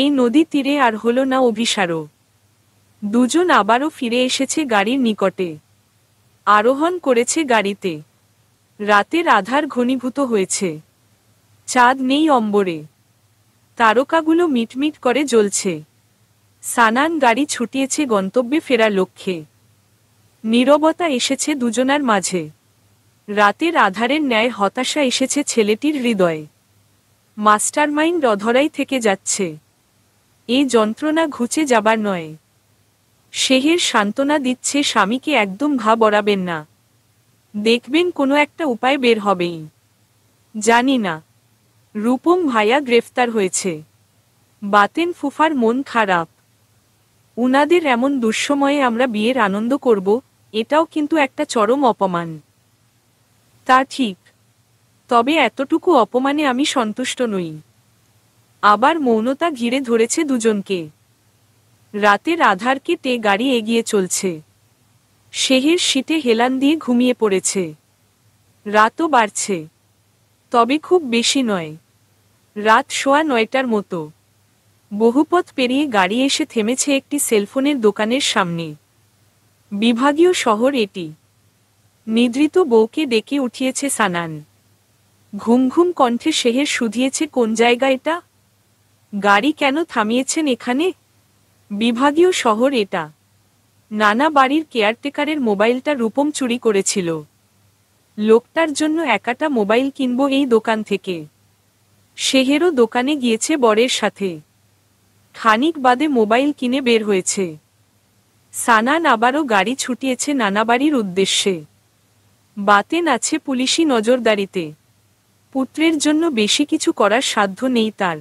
এই নদী তীরে আর হল না অভিসারও দুজন আবারও ফিরে এসেছে গাড়ির নিকটে আরোহণ করেছে গাড়িতে রাতের আধার ঘনীভূত হয়েছে চাঁদ নেই অম্বরে তারকাগুলো মিটমিট করে জ্বলছে সানান গাড়ি ছুটিয়েছে গন্তব্যে ফেরার লক্ষ্যে নীরবতা এসেছে দুজনার মাঝে রাতের আধারের ন্যায় হতাশা এসেছে ছেলেটির হৃদয়ে মাস্টারমাইন্ড অধরাই থেকে যাচ্ছে এই যন্ত্রণা ঘুচে যাবার নয় শেহের সান্ত্বনা দিচ্ছে স্বামীকে একদম ঘা বরাবেন না দেখবেন কোনো একটা উপায় বের হবেই জানি না রূপম ভাইয়া গ্রেফতার হয়েছে বাতেন ফুফার মন খারাপ উনাদের এমন দুঃসময়ে আমরা বিয়ের আনন্দ করব এটাও কিন্তু একটা চরম অপমান তা ঠিক তবে এতটুকু অপমানে আমি সন্তুষ্ট নই আবার মৌনতা ঘিরে ধরেছে দুজনকে রাতের আধার কেটে গাড়ি এগিয়ে চলছে শেহের শীতে হেলান দিয়ে ঘুমিয়ে পড়েছে রাতও বাড়ছে তবে খুব বেশি নয় রাত সোয়া নয়টার মতো বহুপথ পেরিয়ে গাড়ি এসে থেমেছে একটি সেলফোনের দোকানের সামনে বিভাগীয় শহর এটি নিদ্রিত বউকে ডেকে উঠিয়েছে সানান ঘুম ঘুম কণ্ঠে শেহের শুধিয়েছে কোন জায়গা এটা গাড়ি কেন থামিয়েছেন এখানে বিভাগীয় শহর এটা নানা বাড়ির কেয়ারটেকারের মোবাইলটা রূপম চুরি করেছিল লোকটার জন্য একাটা মোবাইল কিনব এই দোকান থেকে সেহেরও দোকানে গিয়েছে বরের সাথে খানিক বাদে মোবাইল কিনে বের হয়েছে সানান আবারও গাড়ি ছুটিয়েছে নানাবাড়ির উদ্দেশ্যে বাতেন আছে পুলিশি নজরদারিতে পুত্রের জন্য বেশি কিছু করার সাধ্য নেই তার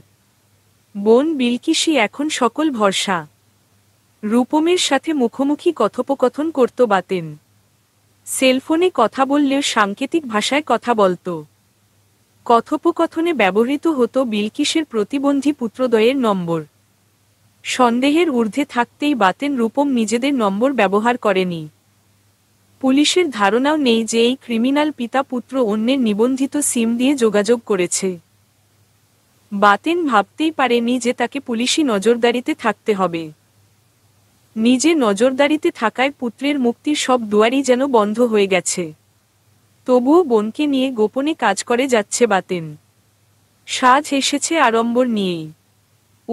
বোন বিলকিসি এখন সকল ভরসা রূপমের সাথে মুখোমুখি কথোপকথন করত বাতেন সেলফোনে কথা বললেও সাংকেতিক ভাষায় কথা বলতো কথোপকথনে ব্যবহৃত হতো বিলকিসের প্রতিবন্ধী পুত্রদ্বয়ের নম্বর সন্দেহের ঊর্ধ্বে থাকতেই বাতেন রূপম নিজেদের নম্বর ব্যবহার করেনি পুলিশের ধারণাও নেই যে এই ক্রিমিনাল পিতা পুত্র অন্যের নিবন্ধিত সিম দিয়ে যোগাযোগ করেছে বাতেন ভাবতেই পারেনি যে তাকে পুলিশি নজরদারিতে থাকতে হবে নিজে নজরদারিতে থাকায় পুত্রের মুক্তির সব দুয়ারই যেন বন্ধ হয়ে গেছে তবুও বোনকে নিয়ে গোপনে কাজ করে যাচ্ছে বাতেন সাজ এসেছে আড়ম্বর নিয়েই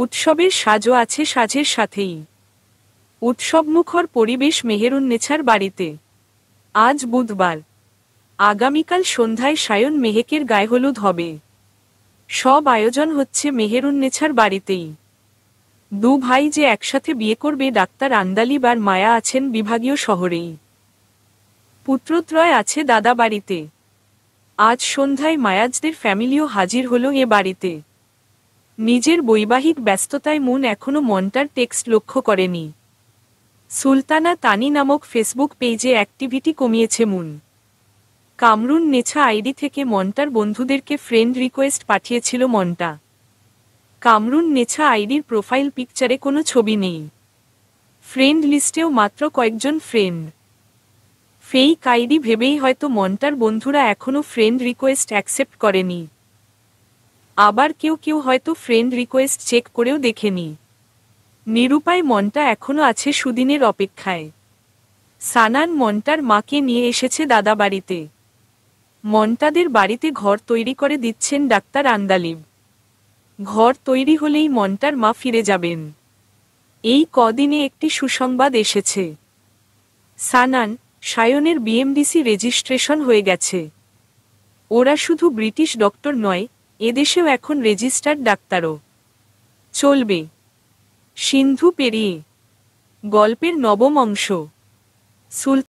উৎসবের সাজও আছে সাজের সাথেই উৎসবমুখর পরিবেশ মেহেরুন নেছার বাড়িতে আজ বুধবার আগামীকাল সন্ধ্যায় সায়ন মেহেকের গায়ে হলুদ হবে সব আয়োজন হচ্ছে মেহেরুন নেছার বাড়িতেই দু ভাই যে একসাথে বিয়ে করবে ডাক্তার আন্দালি আর মায়া আছেন বিভাগীয় শহরেই পুত্রত্রয় আছে দাদা বাড়িতে আজ সন্ধ্যায় মায়াজদের ফ্যামিলিও হাজির হলো এ বাড়িতে নিজের বৈবাহিক ব্যস্ততায় মন এখনও মনটার টেক্সট লক্ষ্য করেনি সুলতানা তানি নামক ফেসবুক পেজে অ্যাক্টিভিটি কমিয়েছে মুন কামরুন নেছা আইডি থেকে মন্টার বন্ধুদেরকে ফ্রেন্ড রিকোয়েস্ট পাঠিয়েছিল মনটা কামরুন নেছা আইডির প্রোফাইল পিকচারে কোনো ছবি নেই ফ্রেন্ড লিস্টেও মাত্র কয়েকজন ফ্রেন্ড ফেইক আইডি ভেবেই হয়তো মন্টার বন্ধুরা এখনও ফ্রেন্ড রিকোয়েস্ট অ্যাকসেপ্ট করেনি আবার কেউ কেউ হয়তো ফ্রেন্ড রিকোয়েস্ট চেক করেও দেখেনি নিরুপায় মনটা এখনও আছে সুদিনের অপেক্ষায় সানান মন্টার মাকে নিয়ে এসেছে দাদা বাড়িতে মন্টাদের বাড়িতে ঘর তৈরি করে দিচ্ছেন ডাক্তার আন্দালিব ঘর তৈরি হলেই মন্টার মা ফিরে যাবেন এই কদিনে একটি সুসংবাদ এসেছে সানান সায়নের বিএমডিসি রেজিস্ট্রেশন হয়ে গেছে ওরা শুধু ব্রিটিশ ডক্টর নয় এদেশেও এখন রেজিস্টার্ড ডাক্তারও চলবে সিন্ধু পেরিয়ে গল্পের নবম অংশ সুল